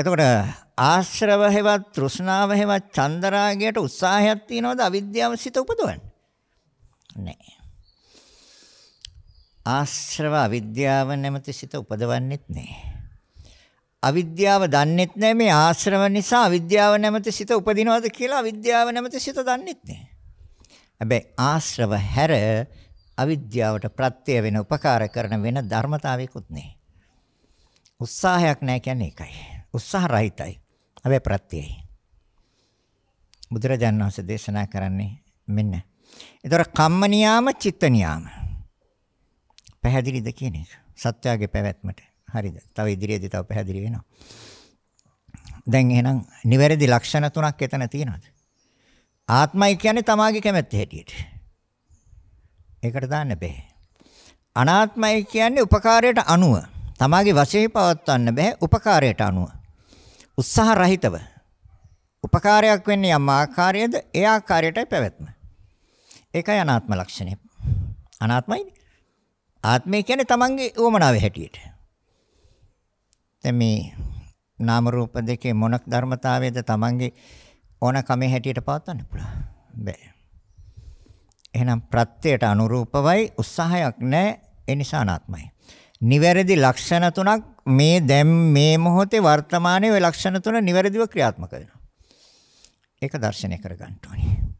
එතකොට ආශ්‍රව හේවත් තෘෂ්ණාව හේවත් චන්දරාගයට උත්සාහයක් තියනවද අවිද්‍යාව සිට උපදවන්නේ නැහැ ආශ්‍රව අවිද්‍යාව නැමැති සිත උපදවන්නෙත් නෑ. අවිද්‍යාව දන්නෙත් නෑ මේ ආශ්‍රව නිසා අවිද්‍යාව නැමැති සිත උපදිනවද කියලා අවිද්‍යාව නැමැති සිත දන්නෙත් නෑ. හැබැයි ආශ්‍රව හැර අවිද්‍යාවට ප්‍රත්‍ය වෙන උපකාර කරන වෙන ධර්මතාවයකුත් නෑ. උත්සාහයක් නෑ කියන්නේ ඒකයි. උත්සාහ රහිතයි. හැබැයි ප්‍රත්‍යයයි. බුදුරජාණන් වහන්සේ දේශනා කරන්නේ මෙන්න. ඒතර කම්ම නියාම චිත්ත නියාම පැහැදිලිද කියන එක. සත්‍යයේ පැවැත්මට. හරිද? තව ඉදිරියේදී තව පැහැදිලි වෙනවා. දැන් එහෙනම් නිවැරදි ලක්ෂණ තුනක් එතන තියෙනවාද? ආත්මයි කියන්නේ තමාගේ කැමැත්ත හැටියට. ඒකට දාන්න බෑ. අනාත්මයි කියන්නේ උපකාරයට අනුව. තමාගේ වශයෙන් පවත්වන්න බෑ උපකාරයට අනුව. උත්සාහ රහිතව. උපකාරයක් වෙන්නේ යම් ආකාරයේද ඒ ආකාරයටයි පැවැත්ම. ඒකයි අනාත්ම ලක්ෂණය. අනාත්මයිනේ. ආත්මය කියන්නේ තමන්ගේ උවමනාවේ හැටියට. දැන් මේ නාම රූප දෙකේ මොන ධර්මතාවයේද තමන්ගේ ඕන කමේ හැටියට පවත්වන්න පුළුවන්. බෑ. එහෙනම් ප්‍රත්‍යයට අනුරූපවයි උත්සාහයක් නැහැ ඒ නිසා අනාත්මයි. නිවැරදි ලක්ෂණ තුනක් මේ දැන් මේ මොහොතේ වර්තමානයේ ওই ලක්ෂණ තුන නිවැරදිව ක්‍රියාත්මක වෙනවා. ඒක දර්ශනය කරගන්න ඕනේ.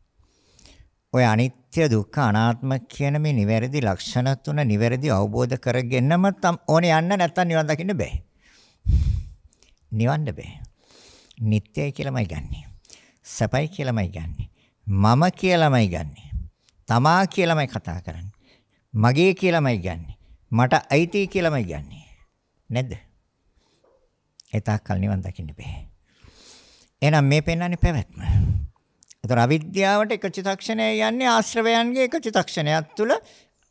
ඔය අනිත්‍ය දුක්ඛ අනාත්ම කියන මේ නිවැරදි ලක්ෂණ තුන නිවැරදි අවබෝධ කරගෙනම ඕනේ යන්න නැත්තම් නිවන් දකින්න බෑ. නිවන්න බෑ. නිත්‍යයි කියලාමයි ගන්නෙ. සපයි කියලාමයි ගන්නෙ. මම කියලාමයි ගන්නෙ. තමා කියලාමයි කතා කරන්නේ. මගේ කියලාමයි ගන්නෙ. මට අයිති කියලාමයි ගන්නෙ. නේද? ඒ තාක්කල් නිවන් දකින්න බෑ. එහෙනම් මේ පෙන්වන්නේ පැවැත්ම. එතකොට අවිද්‍යාවට එක චිතක්ෂණය යන්නේ ආශ්‍රවයන්ගේ එක චිතක්ෂණයක් තුළ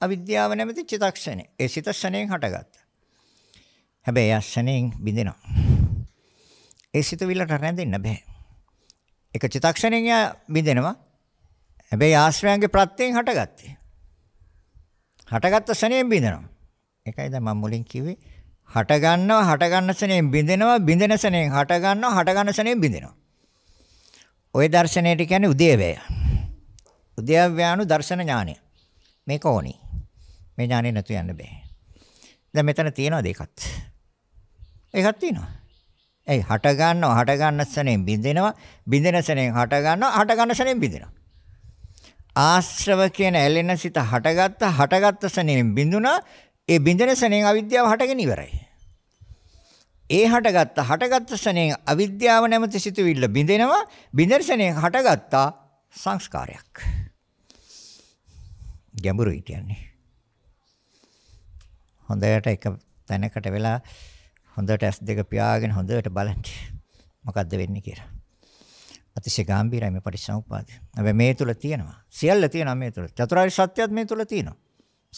අවිද්‍යාව නැමැති චිතක්ෂණය. ඒ සිත ශණයෙන් හටගත්තා. හැබැයි ආ ශණයෙන් බිඳිනවා. ඒ සිතවිල්ලට රැඳෙන්න බෑ. එක චිතක්ෂණයෙන් යා බිඳෙනවා. හැබැයි ආශ්‍රවයන්ගේ ප්‍රත්‍යයෙන් හටගත්තේ. හටගත්ත ශණයෙන් බිඳිනවා. ඒකයි දැන් මම මුලින් කිව්වේ හට ගන්නවා හට ගන්න ශණයෙන් බිඳෙනවා බිඳෙන ශණයෙන් හට ගන්නවා හට ගන්න ශණයෙන් බිඳෙනවා ওই දර්ශනයට කියන්නේ උදේවැය. උදේවැයානු දර්ශන ඥානය. මේක ඕනි. මේ ඥානෙ නැතු යන්න බෑ. දැන් මෙතන තියෙනවද ඒකත්? ඒකත් තියෙනවා. ඒ හට ගන්නවා හට ගන්න ස්නේ බින්දෙනවා බින්දෙන ස්නේ හට ගන්නවා හට ගන්න ස්නේ බින්දෙනවා ආශ්‍රව කියන ඇලෙන සිත හටගත්ත හටගත්ත ස්නේ බින්දුනා ඒ බින්දෙන ස්නේ අවිද්‍යාව හටගෙන ඉවරයි ඒ හටගත්ත හටගත්ත ස්නේහ අවිද්‍යාව නැමැති සිතුවිල්ල බිඳෙනවා බිඳෙන ස්නේහ හටගත්ත සංස්කාරයක් ගැඹුරුයි කියන්නේ හොඳට එක තැනකට වෙලා හොඳට S2 පියාගෙන හොඳට බලන්න මොකද්ද වෙන්නේ කියලා අතිශය ගැඹිරයි මේ පරිසම්පාද හැබැයි මේ තුල තියෙනවා සියල්ල තියෙනවා මේ තුල චතුරාර්ය සත්‍යයත් මේ තුල තියෙනවා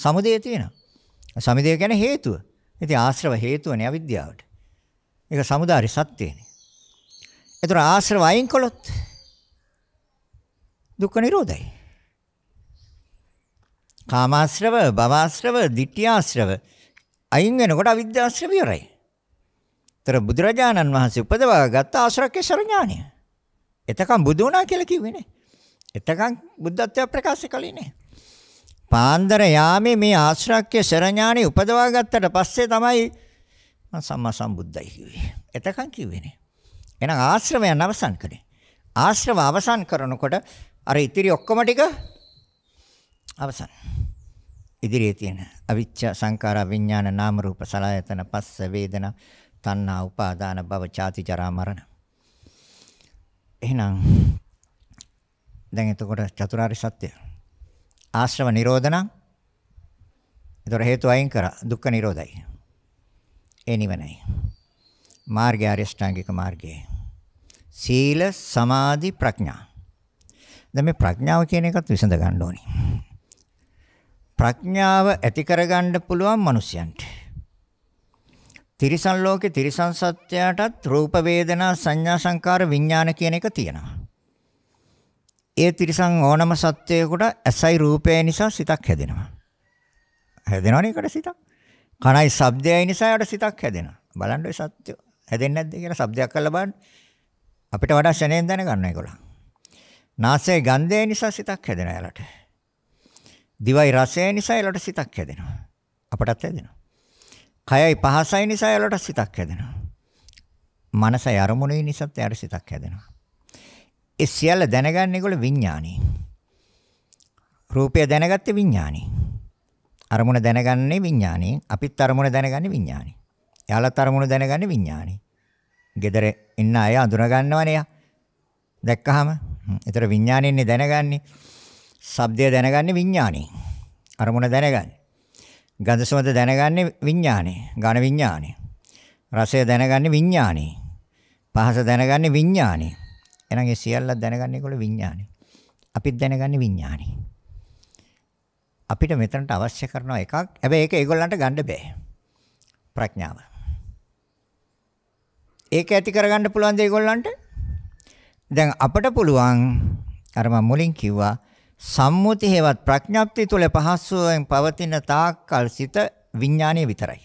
සමුදය තියෙනවා සමුදය කියන්නේ හේතුව ඉතින් ආශ්‍රව හේතුවනේ අවිද්‍යාවට මේක samudāri සත්‍යනේ. ඒතර ආශ්‍රව අයින් කළොත් දුක්ඛ නිරෝධයි. කාමාශ්‍රව, භවආශ්‍රව, ditthිආශ්‍රව අයින් වෙනකොට අවිද්‍යාශ්‍රව ඉවරයි. ඒතර බුදුරජාණන් වහන්සේ උපදවා ගත්ත ආශ්‍රකේ ශරඥානිය. එතකන් බුදු වුණා කියලා කිව්වේ නේ. එතකන් බුද්ධත්වය ප්‍රකාශ කළේ නේ. පාන්දර යාමේ මේ ආශ්‍රක්‍ය ශරඥානි උපදවා ගත්තට පස්සේ තමයි මම සම්මා සම්බුද්දයි කිව්වේ. එතකන් කිව්වේ නේ. එහෙනම් ආශ්‍රමයන් අවසන් කරේ. ආශ්‍රම අවසන් කරනකොට අර ඉතිරි ඔක්කොම ටික අවසන්. ඉදිරියේ තියෙන අවිච්ඡ සංඛාර විඥාන නාම රූප සලආයතන පස්ස වේදනා තණ්හා උපාදාන භව ചാති ජරා මරණ. එහෙනම් දැන් එතකොට චතුරාර්ය සත්‍ය ආශ්‍රව නිරෝධ නම් ඒතර හේතු අයින් කරා දුක්ඛ නිරෝධයි ඒ නිවනයි. මාර්ගය අරියෂ්ඨාංගික මාර්ගය. සීල සමාධි ප්‍රඥා. දැන් මේ ප්‍රඥාව කියන එකත් විසඳ ගන්න ඕනේ. ප්‍රඥාව ඇති කරගන්න පුළුවන් මිනිසයන්ට. තිරිසන් ලෝකේ තිරිසන් සත්‍යයටත් රූප වේදනා සංඥා සංකාර විඥාන කියන එක තියෙනවා. ඒ තිරිසන් ඕනම සත්‍යයකට ඇසයි රූපය නිසා සිතක් හැදෙනවා. හැදෙනවනේ ඒකට සිතක්. කණයි ශබ්දයයි නිසා යට සිතක් හැදෙනවා. බලන්න ඔය සත්‍ය හැදෙන්නේ නැද්ද කියලා ශබ්දයක් කරලා බලන්න. අපිට වඩා ශනේන් දැනගන්න ඒගොල්ලන්. නාසයේ ගන්ධය නිසා සිතක් හැදෙනවා යාලට. දිවයි රසය නිසා යාලට සිතක් හැදෙනවා. අපටත් හැදෙනවා. කයයි පහසයි නිසා යාලට සිතක් හැදෙනවා. මනසයි අරමුණේ නිසාත් යාලට සිතක් හැදෙනවා. ඒ සියල්ල දැනගන්නේ ඒගොල්ල විඥාණී. රූපය දැනගත්තේ විඥාණී. අරමුණ දැනගන්නේ විඥාණයෙන්. අපිත් අරමුණ දැනගන්නේ විඥාණයෙන්. එයාලත් අරමුණ දැනගන්නේ විඥාණයෙන්. gedare ඉන්න අය අඳුන ගන්නවනේ. දැක්කහම. ඒතර විඥාණයෙන්නේ දැනගන්නේ. ශබ්දය දැනගන්නේ විඥාණයෙන්. අරමුණ දැනගන්නේ. ගඳ සුවඳ දැනගන්නේ විඥාණයෙන්. ඝන විඥාණයෙන්. රසය දැනගන්නේ විඥාණයෙන්. පහස දැනගන්නේ විඥාණයෙන්. එහෙනම් ඒ සියල්ල දැනගන්නේ ඒගොල්ලෝ විඥාණයෙන්. අපිත් දැනගන්නේ විඥාණයෙන්. අපිට මෙතනට අවශ්‍ය කරන එකක්. හැබැයි ඒක ඒගොල්ලන්ට ගන්න බෑ. ප්‍රඥාව. ඒක ඇති කරගන්න පුළුවන් ද ඒගොල්ලන්ට? දැන් අපට පුළුවන් අර මම මුලින් කිව්වා සම්මුති හේවත් ප්‍රඥාප්තිය තුල පහසුවෙන් පවතින තාක්කල් සිත විඥානයේ විතරයි.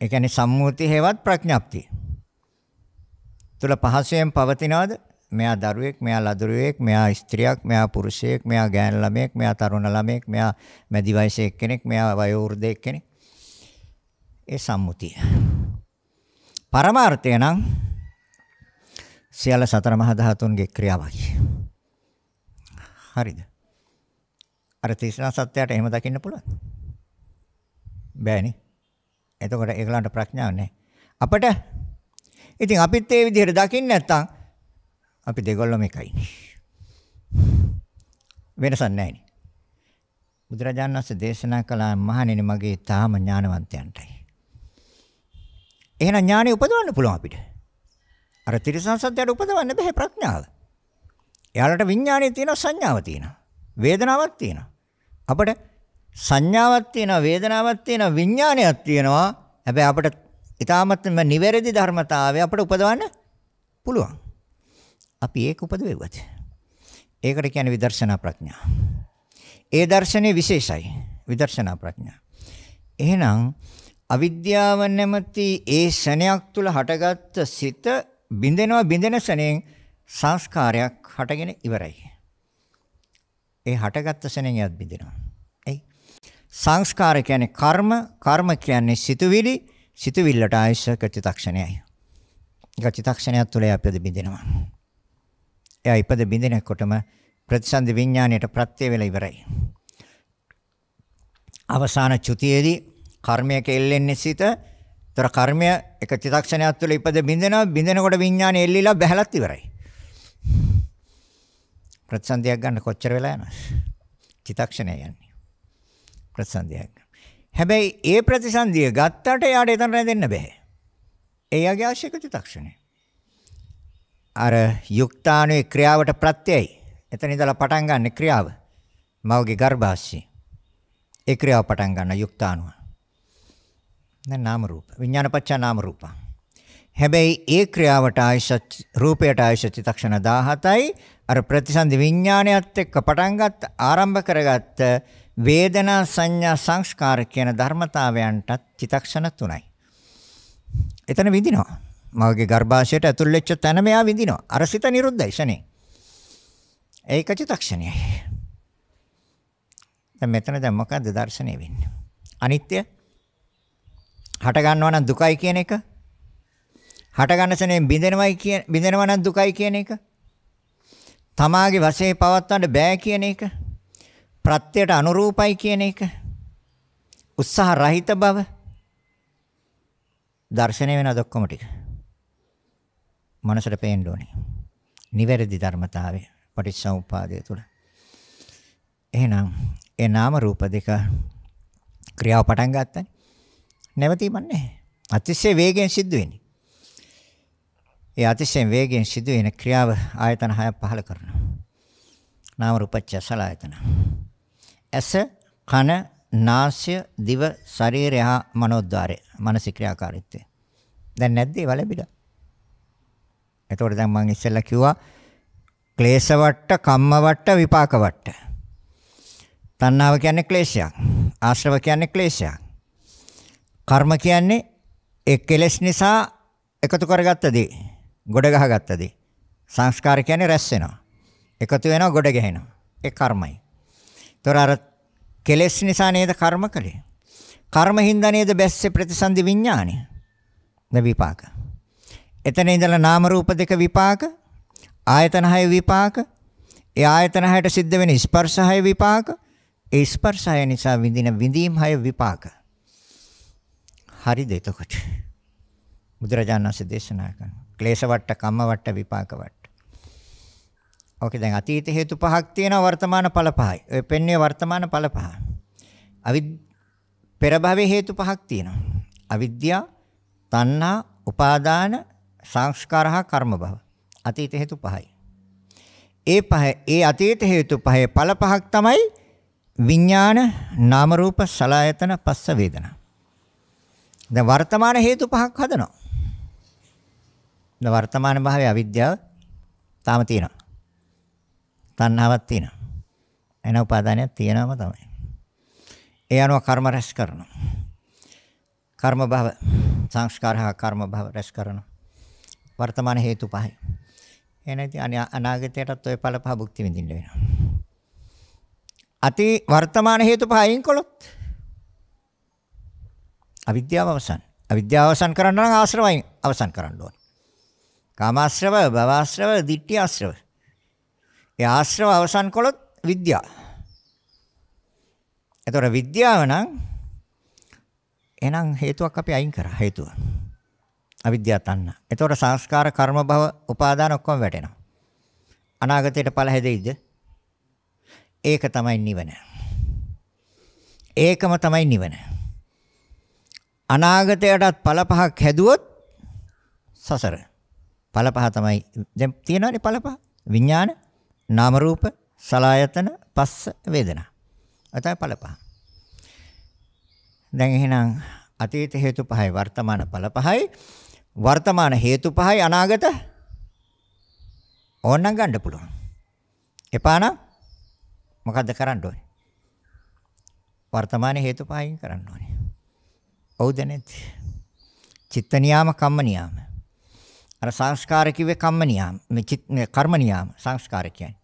ඒ කියන්නේ සම්මුති හේවත් ප්‍රඥාප්තිය තුල පහසුවෙන් පවතිනවද? මෙයා දරුවෙක්, මෙයා ලදරුවෙක්, මෙයා ස්ත්‍රියක්, මෙයා පුරුෂයෙක්, මෙයා ගෑණු ළමයෙක්, මෙයා තරුණ ළමයෙක්, මෙයා මැදි වයසේ එක්කෙනෙක්, මෙයා වයෝවෘද්ධ එක්කෙනෙක්. ඒ සම්මුතිය. පරමාර්ථය නම් සියල සතර මහා ධාතුන්ගේ ක්‍රියාවයි. හරිද? අර තීසන සත්‍යයට එහෙම දකින්න පුළුවන්. බෑනේ. එතකොට ඒගලන්ට ප්‍රඥාවක් නැහැ. අපට ඉතින් අපිත් ඒ විදිහට දකින්න නැත්තම් අපි දෙගොල්ලම එකයිනේ. වෙනසක් නැහැ නේ. බුදුරජාණන් වහන්සේ දේශනා කළා මහණෙනි මගේ තාම ඥානවන්තයන්ටයි. එහෙනම් ඥානෙ උපදවන්න පුළුවන් අපිට. අර තිරිසන් සත්‍යයට උපදවන්න බෑ ප්‍රඥාව. එයාලට විඥානය තියෙනවා සංඥාව තියෙනවා. වේදනාවක් තියෙනවා. අපිට සංඥාවක් තියෙනවා වේදනාවක් තියෙනවා විඥානයක් තියෙනවා. හැබැයි අපිට ඊටාමත්ම නිවැරදි ධර්මතාවය අපිට උපදවන්න පුළුවන්. අපි ඒක උපදවෙවද? ඒකට කියන්නේ විදර්ශනා ප්‍රඥා. ඒ දර්ශනේ විශේෂයි. විදර්ශනා ප්‍රඥා. එහෙනම් අවිද්‍යාව නැමැති ඒ ශණයක් තුල හටගත්ත සිත බිඳෙනවා බිඳෙන ශණයෙන් සංස්කාරයක් හටගෙන ඉවරයි. ඒ හටගත්ත ශණයෙන් යත් බිඳෙනවා. එයි. සංස්කාර කියන්නේ කර්ම, කර්ම කියන්නේ සිතුවිලි, සිතුවිල්ලට ආයශ කචිතක්ෂණයයි. කචිතක්ෂණයත් තුලයි අපිද බිඳෙනවා. එයා ඉපද බිඳිනකොටම ප්‍රතිසන්දි විඥාණයට ප්‍රත්‍ය වෙලා ඉවරයි. අවසාන චුතියේදී කර්මයක එල්ලෙන්නේ සිත. ඒතර කර්මය එක චිතක්ෂණයක් තුළ ඉපද බිඳෙනවා බිඳෙනකොට විඥාණය එල්ලිලා බහැලත් ඉවරයි. ප්‍රතිසන්දියක් ගන්න කොච්චර වෙලා යනවද? චිතක්ෂණය යන්නේ. ප්‍රතිසන්දියක්. හැබැයි ඒ ප්‍රතිසන්දිය ගත්තට එයාට එතන රැඳෙන්න බෑ. එයාගේ ආශික චිතක්ෂණය. අර යුක්තාණුවේ ක්‍රියාවට ප්‍රත්‍යයයි. එතන ඉඳලා පටන් ගන්න ක්‍රියාව. මවගේ ගර්භාෂය. ඒ ක්‍රියාව පටන් ගන්න යුක්තාණුව. දැන් නාම රූප. විඥානපච්චා නාම රූප. හැබැයි ඒ ක්‍රියාවට ආයසත් රූපයට ආයසත් චිතක්ෂණ 17යි අර ප්‍රතිසන්දි විඥානයත් එක්ක පටන් ගත්ත ආරම්භ කරගත්ත වේදනා සංඥා සංස්කාර කියන ධර්මතාවයන්ටත් චිතක්ෂණ 3යි. එතන විඳිනවා. මවගේ ගර්භාෂයට ඇතුල් වෙච්ච තැන මෙයා විඳිනවා. අර සිත නිරුද්ධයි ෂනේ. ඒක චිතක්ෂණයයි. දැන් මෙතන දැන් මොකද්ද දර්ශනය වෙන්නේ? අනිත්‍ය. හට ගන්නවා නම් දුකයි කියන එක. හට ගන්න සනේ බිඳෙනවයි කියන බිඳෙනවා නම් දුකයි කියන එක. තමාගේ වශයෙන් පවත්වන්න බෑ කියන එක. ප්‍රත්‍යයට අනුරූපයි කියන එක. උත්සාහ රහිත බව දර්ශනය වෙනද ඔක්කොම ටික. මනසට පේන්න ඕනේ. නිවැරදි ධර්මතාවය පටිච්චසමුපාදය තුල. එහෙනම් ඒ නාම රූප දෙක ක්‍රියාව පටන් ගන්නත් නැවතීමක් නැහැ. අතිශය වේගෙන් සිද්ධ වෙන්නේ. ඒ අතිශයෙන් වේගෙන් සිදු වෙන ක්‍රියාව ආයතන 6 පහල කරනවා. නාම රූපච්ච සලආයතන. ඇස, කන, නාසය, දිව, ශරීරය හා මනෝද්වාරය. මානසික ක්‍රියාකාරීත්වය. දැන් නැද්ද ඒවා ලැබිලා? එතකොට දැන් මම ඉස්සෙල්ලා කිව්වා ක්ලේශ වට්ට, කම්ම වට්ට, විපාක වට්ට. තණ්හාව කියන්නේ ක්ලේශයක්. ආශ්‍රව කියන්නේ ක්ලේශයක්. කර්ම කියන්නේ ඒ කෙලෙස් නිසා එකතු කරගත්ත දේ, ගොඩ ගහගත්ත දේ. සංස්කාර කියන්නේ රැස් වෙනවා. එකතු වෙනවා, ගොඩ ගැහෙනවා. ඒ කර්මයි. ඒතොර අර කෙලෙස් නිසා නේද කර්ම කලේ? කර්ම හින්දා නේද බැස්සේ ප්‍රතිසන්දි විඥානය? ද විපාක. එතන ඉඳලා නාම රූප දෙක විපාක, ආයතන හය විපාක, ඒ ආයතන හයට සිද්ධ වෙන ස්පර්ශ හය විපාක, ඒ ස්පර්ශ හය නිසා විඳින විඳීම් හය විපාක. හරිද එතකොට? බුදුරජාණන් වහන්සේ දේශනා කරන ක්ලේශ වට, කම්ම වට, විපාක වට. ඕකේ දැන් අතීත හේතු පහක් තියෙනවා වර්තමාන ඵල පහයි. ඔය පෙන්නේ වර්තමාන ඵල පහ. අවි පෙර භවයේ හේතු පහක් තියෙනවා. අවිද්‍යාව, තණ්හා, උපාදාන, සංස්කාර හා කර්ම භව. අතීත හේතු පහයි. ඒ පහ ඒ අතීත හේතු පහේ ඵල පහක් තමයි විඥාන නාම රූප සලආයතන පස්ස වේදනා. දැන් වර්තමාන හේතු පහක් හදනවා. දැන් වර්තමාන භාවයේ අවිද්‍යාව තාම තියෙනවා. තණ්හාවක් තියෙනවා. එන උපාදානයක් තියෙනවම තමයි. ඒ අනුව කර්ම රැස් කරනවා. කර්ම භව සංස්කාරහ කර්ම භව රැස් කරනවා. වර්තමාන හේතු පහයි. එහෙනම් ඉතින් අනාගතයටත් ওই ඵල පහ භුක්ති විඳින්න වෙනවා. අති වර්තමාන හේතු පහ අයින් කළොත් අවිද්‍යාව අවසන්. අවිද්‍යාව අවසන් කරන්න නම් ආශ්‍රවයෙන් අවසන් කරන්න ඕනේ. කාමාශ්‍රව, භවආශ්‍රව, ditthිආශ්‍රව. ඒ ආශ්‍රව අවසන් කළොත් විද්‍යාව. එතකොට විද්‍යාව නම් එහෙනම් හේතුවක් අපි අයින් කරා හේතුව. අවිද්‍යා තණ්හා. එතකොට සංස්කාර කර්ම භව උපාදාන ඔක්කොම වැටෙනවා. අනාගතයට පළ හැදෙයිද? ඒක තමයි නිවන. ඒකම තමයි නිවන. අනාගතයටත් පළ පහක් හැදුවොත් සසර. පළ පහ තමයි දැන් තියෙනවනේ පළ පහ. විඥාන, නාම රූප, සලආයතන, පස්ස වේදනා. අතයි පළ පහ. දැන් එහෙනම් අතීත හේතු පහයි වර්තමාන ඵල පහයි වර්තමාන හේතු පහයි අනාගත ඕනනම් ගන්න පුළුවන්. එපා නම් මොකද්ද කරන්න ඕනේ? වර්තමාන හේතු පහෙන් කරන්න ඕනේ. ඔව්ද නැත්? චිත්ත නියාම කම්ම නියාම. අර සංස්කාර කිව්වේ කම්ම නියාම. මේ කර්ම නියාම සංස්කාර කියන්නේ.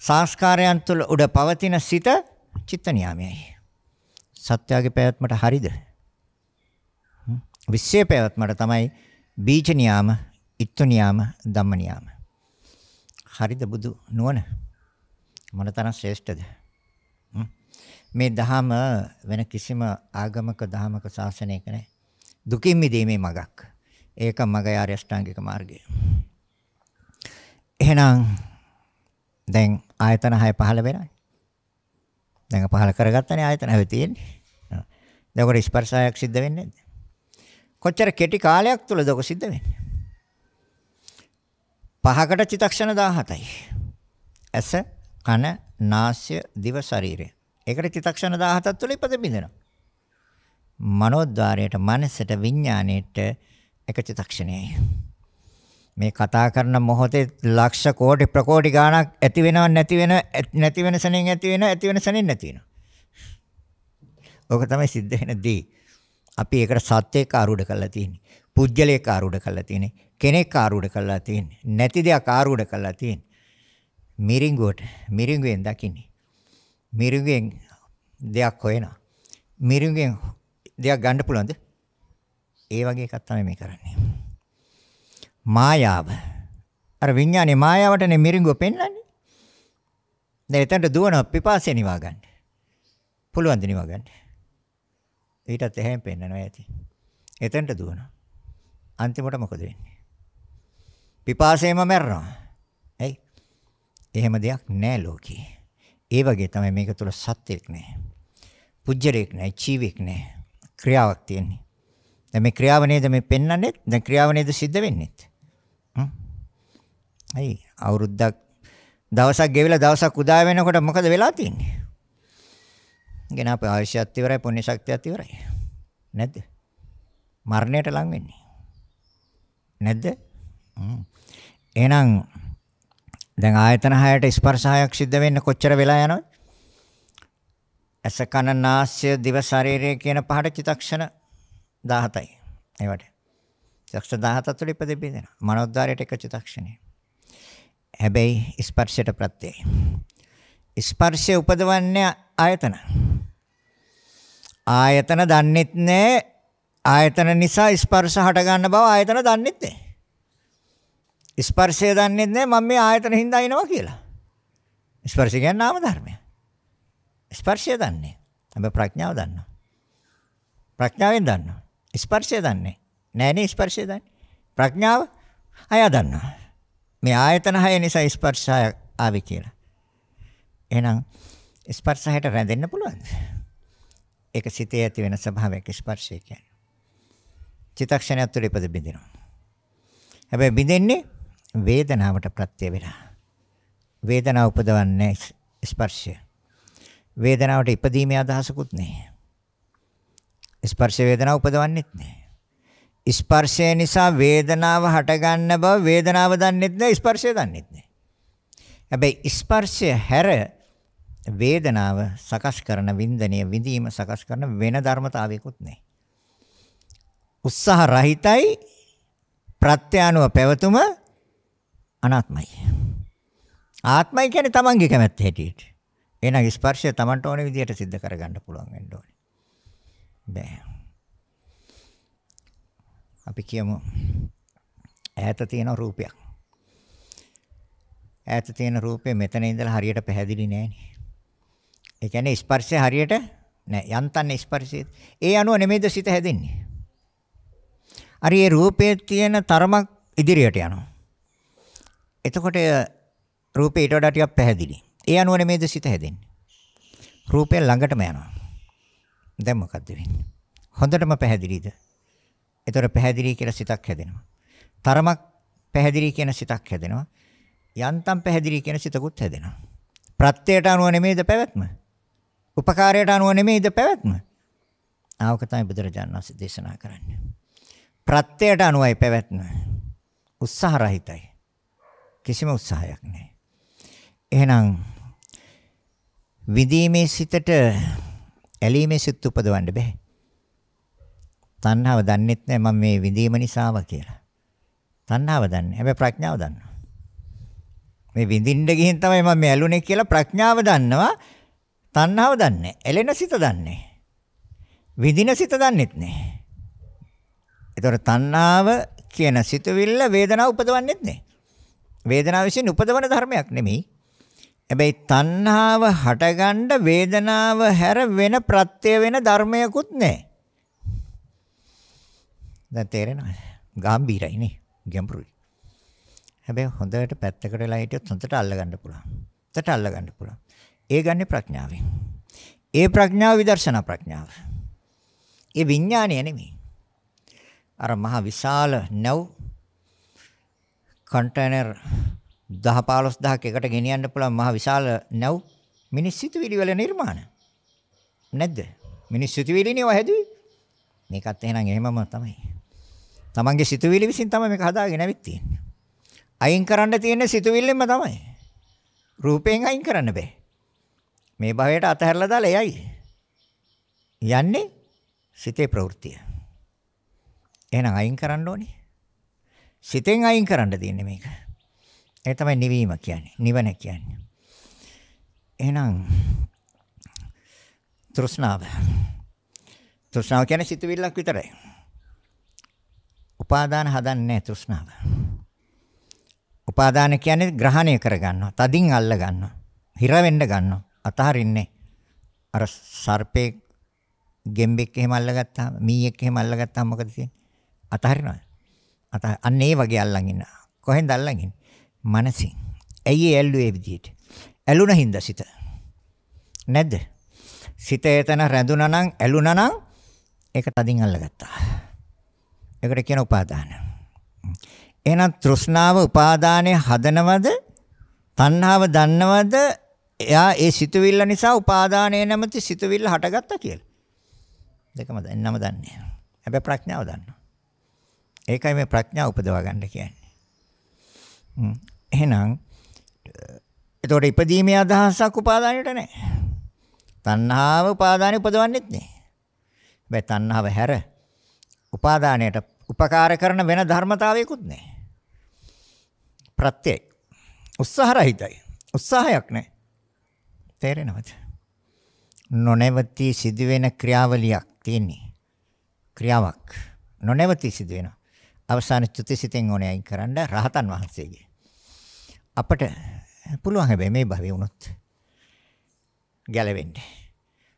සංස්කාරයන් තුළ උඩ පවතින සිත චිත්ත නියාමයයි. සත්‍යයේ පැවැත්මට හරියද? විශ්වයේ පැවැත්මට තමයි බීජ නියාම, ඉත්තු නියාම, ධම්ම නියාම. හරිද බුදු නුවණ? මොනතරම් ශ්‍රේෂ්ඨද? මේ ධහම වෙන කිසිම ආගමක ධහමක ශාසනයක නැහැ. දුකින් මිදීමේ මගක්. ඒක මග ආර්ය අෂ්ටාංගික මාර්ගය. එහෙනම් දැන් ආයතන 6 15 වෙනයි. දැන් 15 කරගත්තනේ ආයතන 6 තියෙන්නේ. දැන් ඔකට ස්පර්ශයක් සිද්ධ වෙන්නේ නැද්ද? කොච්චර කෙටි කාලයක් තුලද ඔක සිද්ධ වෙන්නේ? පහකට චිතක්ෂණ 17යි. ඇස, කන, නාසය, දිව, ශරීරය. ඒකට චිතක්ෂණ 17ක් තුල ඉපද බිඳිනවා. මනෝද්වාරයට, මනසට, විඥාණයට එක චිතක්ෂණයයි. මේ කතා කරන මොහොතේ ලක්ෂ කෝටි ප්‍රකෝටි ගණක් ඇති වෙනව නැති වෙන නැති වෙන සෙනෙන් ඇති වෙන ඇති වෙන සෙනෙන් නැති වෙනවා. ඕක තමයි සිද්ධ වෙන දේ. අපි ඒකට සත්‍යයක් ආරූඪ කරලා තියෙන්නේ. පුජ්‍යලයක් ආරූඪ කරලා තියෙන්නේ. කෙනෙක් ආරූඪ කරලා තියෙන්නේ. නැති දෙයක් ආරූඪ කරලා තියෙන්නේ. මිරිඟුවට මිරිඟුවෙන් දකින්නේ. මිරිඟුවෙන් දෙයක් හොයනවා. මිරිඟුවෙන් දෙයක් ගන්න පුළුවන්ද? ඒ වගේ එකක් තමයි මේ කරන්නේ. මායාව. අර විඥානේ මායාවටනේ මිරිඟුව පෙන්වන්නේ. දැන් එතනට දුවන පිපාසය නිවා ගන්න. පුළුවන් ද නිවා ගන්න? ඊටත් එහෙම පෙන්නනවා ඇති. එතෙන්ට දුවනවා. අන්තිමට මොකද වෙන්නේ? පිපාසයෙන්ම මැරෙනවා. ඇයි? එහෙම දෙයක් නැහැ ලෝකේ. ඒ වගේ තමයි මේක තුල සත්‍යයක් නැහැ. පුජ්‍යරයක් නැහැ, ජීවයක් නැහැ. ක්‍රියාවක් තියෙන්නේ. දැන් මේ ක්‍රියාව නේද මේ පෙන්වන්නේ? දැන් ක්‍රියාව නේද සිද්ධ වෙන්නේ? හ්ම්. ඇයි අවුරුද්දක් දවසක් ගෙවිලා දවසක් උදා වෙනකොට මොකද වෙලා තියෙන්නේ? ගෙන අපේ ආයුෂයත් ඉවරයි පුණ්‍ය ශක්තියත් ඉවරයි. නැද්ද? මරණයට ලං වෙන්නේ. නැද්ද? එහෙනම් දැන් ආයතන 6ට ස්පර්ශ 6ක් සිද්ධ වෙන්න කොච්චර වෙලා යනවද? ඇස කන නාසය දිව ශරීරය කියන පහට චිතක්ෂණ 17යි. ඒවට. චිතක්ෂණ 17 තුළ ඉපදෙපි දෙනවා. මනෝද්වාරයට එක චිතක්ෂණේ. හැබැයි ස්පර්ශයට ප්‍රත්‍යයයි. ස්පර්ශය උපදවන්නේ ආයතන. ආයතන දන්නෙත් නෑ ආයතන නිසා ස්පර්ශ හට ගන්න බව ආයතන දන්නෙත් නෑ. ස්පර්ශය දන්නෙත් නෑ මම මේ ආයතන හින්දා එනවා කියලා. ස්පර්ශය කියන්නේ නාම ධර්මය. ස්පර්ශය දන්නේ. අපි ප්‍රඥාව දන්නවා. ප්‍රඥාවෙන් දන්නවා. ස්පර්ශය දන්නේ. නෑනේ ස්පර්ශය දන්නේ. ප්‍රඥාව අය දන්නවා. මේ ආයතන හය නිසා ස්පර්ශය ආවේ කියලා. එහෙනම් ස්පර්ශයට රැඳෙන්න පුළුවන්ද? ඒක සිතේ ඇති වෙන ස්වභාවයක ස්පර්ශය කියන්නේ. චිතක්ෂණය තුළ ඉපද බිඳිනවා. හැබැයි බිඳෙන්නේ වේදනාවට ප්‍රත්‍ය වෙලා. වේදනාව උපදවන්නේ ස්පර්ශය. වේදනාවට ඉපදීමේ අදහසකුත් නැහැ. ස්පර්ශ වේදනාව උපදවන්නේත් නැහැ. ස්පර්ශය නිසා වේදනාව හටගන්න බව වේදනාව දන්නෙත් නැහැ ස්පර්ශය දන්නෙත් නැහැ. හැබැයි ස්පර්ශය හැර වේදනාව සකස් කරන වින්දනය විඳීම සකස් කරන වෙන ධර්මතාවයකුත් නැහැ. උත්සාහ රහිතයි ප්‍රත්‍යානුව පැවතුම අනාත්මයි. ආත්මයි කියන්නේ තමන්ගේ කැමැත්ත හැටියට. එහෙනම් ස්පර්ශය තමන්ට ඕන විදිහට සිද්ධ කරගන්න පුළුවන් වෙන්න ඕනේ. බෑ. අපි කියමු ඈත තියෙන රූපයක්. ඈත තියෙන රූපය මෙතන ඉඳලා හරියට පැහැදිලි නෑනේ. ඒ කියන්නේ ස්පර්ශය හරියට නෑ යන්තම් ස්පර්ශය. ඒ අනුව නෙමෙයිද සිත හැදෙන්නේ. අර ඒ රූපයේ තියෙන තරමක් ඉදිරියට යනවා. එතකොට රූපේ ඊට වඩා ටිකක් පැහැදිලි. ඒ අනුව නෙමෙයිද සිත හැදෙන්නේ. රූපය ළඟටම යනවා. දැන් මොකද්ද වෙන්නේ? හොඳටම පැහැදිලිද? එතකොට පැහැදිලි කියලා සිතක් හැදෙනවා. තරමක් පැහැදිලි කියන සිතක් හැදෙනවා. යන්තම් පැහැදිලි කියන සිතකුත් හැදෙනවා. ප්‍රත්‍යයට අනුව නෙමෙයිද පැවැත්ම? උපකාරයට අනුව නෙමෙයිද පැවැත්ම. ආවක තමයි බුදුරජාණන් වහන්සේ දේශනා කරන්නේ. ප්‍රත්‍යයට අනුවයි පැවැත්ම. උත්සාහ රහිතයි. කිසිම උත්සාහයක් නැහැ. එහෙනම් විදීමේ සිතට ඇලීමේ සිත් උපදවන්න බෑ. තණ්හාව දන්නෙත් නෑ මම මේ විඳීම නිසාම කියලා. තණ්හාව දන්නේ. හැබැයි ප්‍රඥාව දන්නවා. මේ විඳින්න ගිහින් තමයි මම ඇලුනේ කියලා ප්‍රඥාව දන්නවා. තණ්හාව දන්නේ එලෙන සිත දන්නේ විඳින සිත දන්නේත් නැහැ එතකොට තණ්හාව කියන සිතුවිල්ල වේදනාව උපදවන්නේත් නැහැ වේදනාව විසින් උපදවන ධර්මයක් නෙමෙයි හැබැයි තණ්හාව හටගන්න වේදනාව හැර වෙන ප්‍රත්‍ය වෙන ධර්මයකුත් නැහැ දැන් තේරෙනවද ගැඹිරයි නේ ගැඹුරුයි හැබැයි හොඳට පැත්තකට වෙලා හිටියොත් හොඳට අල්ලගන්න පුළුවන්. හොඳට අල්ලගන්න පුළුවන්. ඒ ගන්නෙ ප්‍රඥාවෙන්. ඒ ප්‍රඥාව විදර්ශනා ප්‍රඥාව. ඒ විඥානය නෙමෙයි. අර මහා විශාල නැව් කන්ටේනර් 10 15000ක් එකට ගෙනියන්න පුළුවන් මහා විශාල නැව් මිනිස් සිතුවිලි වල නිර්මාණ. නැද්ද? මිනිස් සිතුවිලි නේව හැදුවේ. මේකත් එහෙනම් එහෙමම තමයි. තමන්ගේ සිතුවිලි විසින් තමයි මේක හදාගෙන ඇවිත් තියෙන්නේ. අයින් කරන්න තියෙන්නේ සිතුවිල්ලෙන්ම තමයි. රූපයෙන් අයින් කරන්න බෑ. මේ භවයට අතහැරලා දාලා එයයි. යන්නේ සිතේ ප්‍රවෘත්තිය. එහෙනම් අයින් කරන්න ඕනේ. සිතෙන් අයින් කරන්න දෙන්නේ මේක. ඒ තමයි නිවීම කියන්නේ. නිවන කියන්නේ. එහෙනම් තෘෂ්ණාව. තෘෂ්ණාව කියන්නේ සිතුවිල්ලක් විතරයි. උපාදාන හදන්නේ නැහැ තෘෂ්ණාව. උපාදාන කියන්නේ ග්‍රහණය කර ගන්නවා. තදින් අල්ල ගන්නවා. හිර වෙන්න ගන්නවා. අතහරින්නේ. අර සර්පේ ගෙම්බෙක් එහෙම අල්ලගත්තාම මීයෙක් එහෙම අල්ලගත්තාම මොකද තියෙන්නේ? අතහරිනවද? අත අන්න ඒ වගේ අල්ලන් ඉන්න. කොහෙන්ද අල්ලන් ඉන්නේ? මනසින්. ඇයි ඒ ඇල්ලුවේ විදියට? ඇලුන හින්දා සිත. නැද්ද? සිත එතන රැඳුණා නම් ඇලුනා නම් ඒක තදින් අල්ලගත්තා. ඒකට කියන උපාදාන. එහෙනම් තෘෂ්ණාව උපාදානයේ හදනවද? තණ්හාව දන්නවද? එයා ඒ සිතුවිල්ල නිසා උපාදානයේ නැමැති සිතුවිල්ල හටගත්තා කියලා. දෙකම දන්නම දන්නේ. හැබැයි ප්‍රඥාව දන්නවා. ඒකයි මේ ප්‍රඥාව උපදවා ගන්න කියන්නේ. හ්ම්. එහෙනම් එතකොට ඉපදීමේ අදහසක් උපාදානයට නැහැ. තණ්හාව උපාදානෙ උපදවන්නෙත් නැහැ. හැබැයි තණ්හාව හැර උපාදානයට උපකාර කරන වෙන ධර්මතාවයකුත් නැහැ. ප්‍රත්‍යය උත්සාහ රහිතයි. උත්සාහයක් නැහැ. තේරෙනවද? නොනවති සිදුවෙන ක්‍රියාවලියක් තියෙන්නේ. ක්‍රියාවක්. නොනවති සිදුවෙනවා. අවසාන චුතිසිතෙන් ඕනේ අයින් කරන්න රහතන් වහන්සේගේ. අපට පුළුවන් හැබැයි මේ භවෙ වුණොත් ගැලවෙන්න.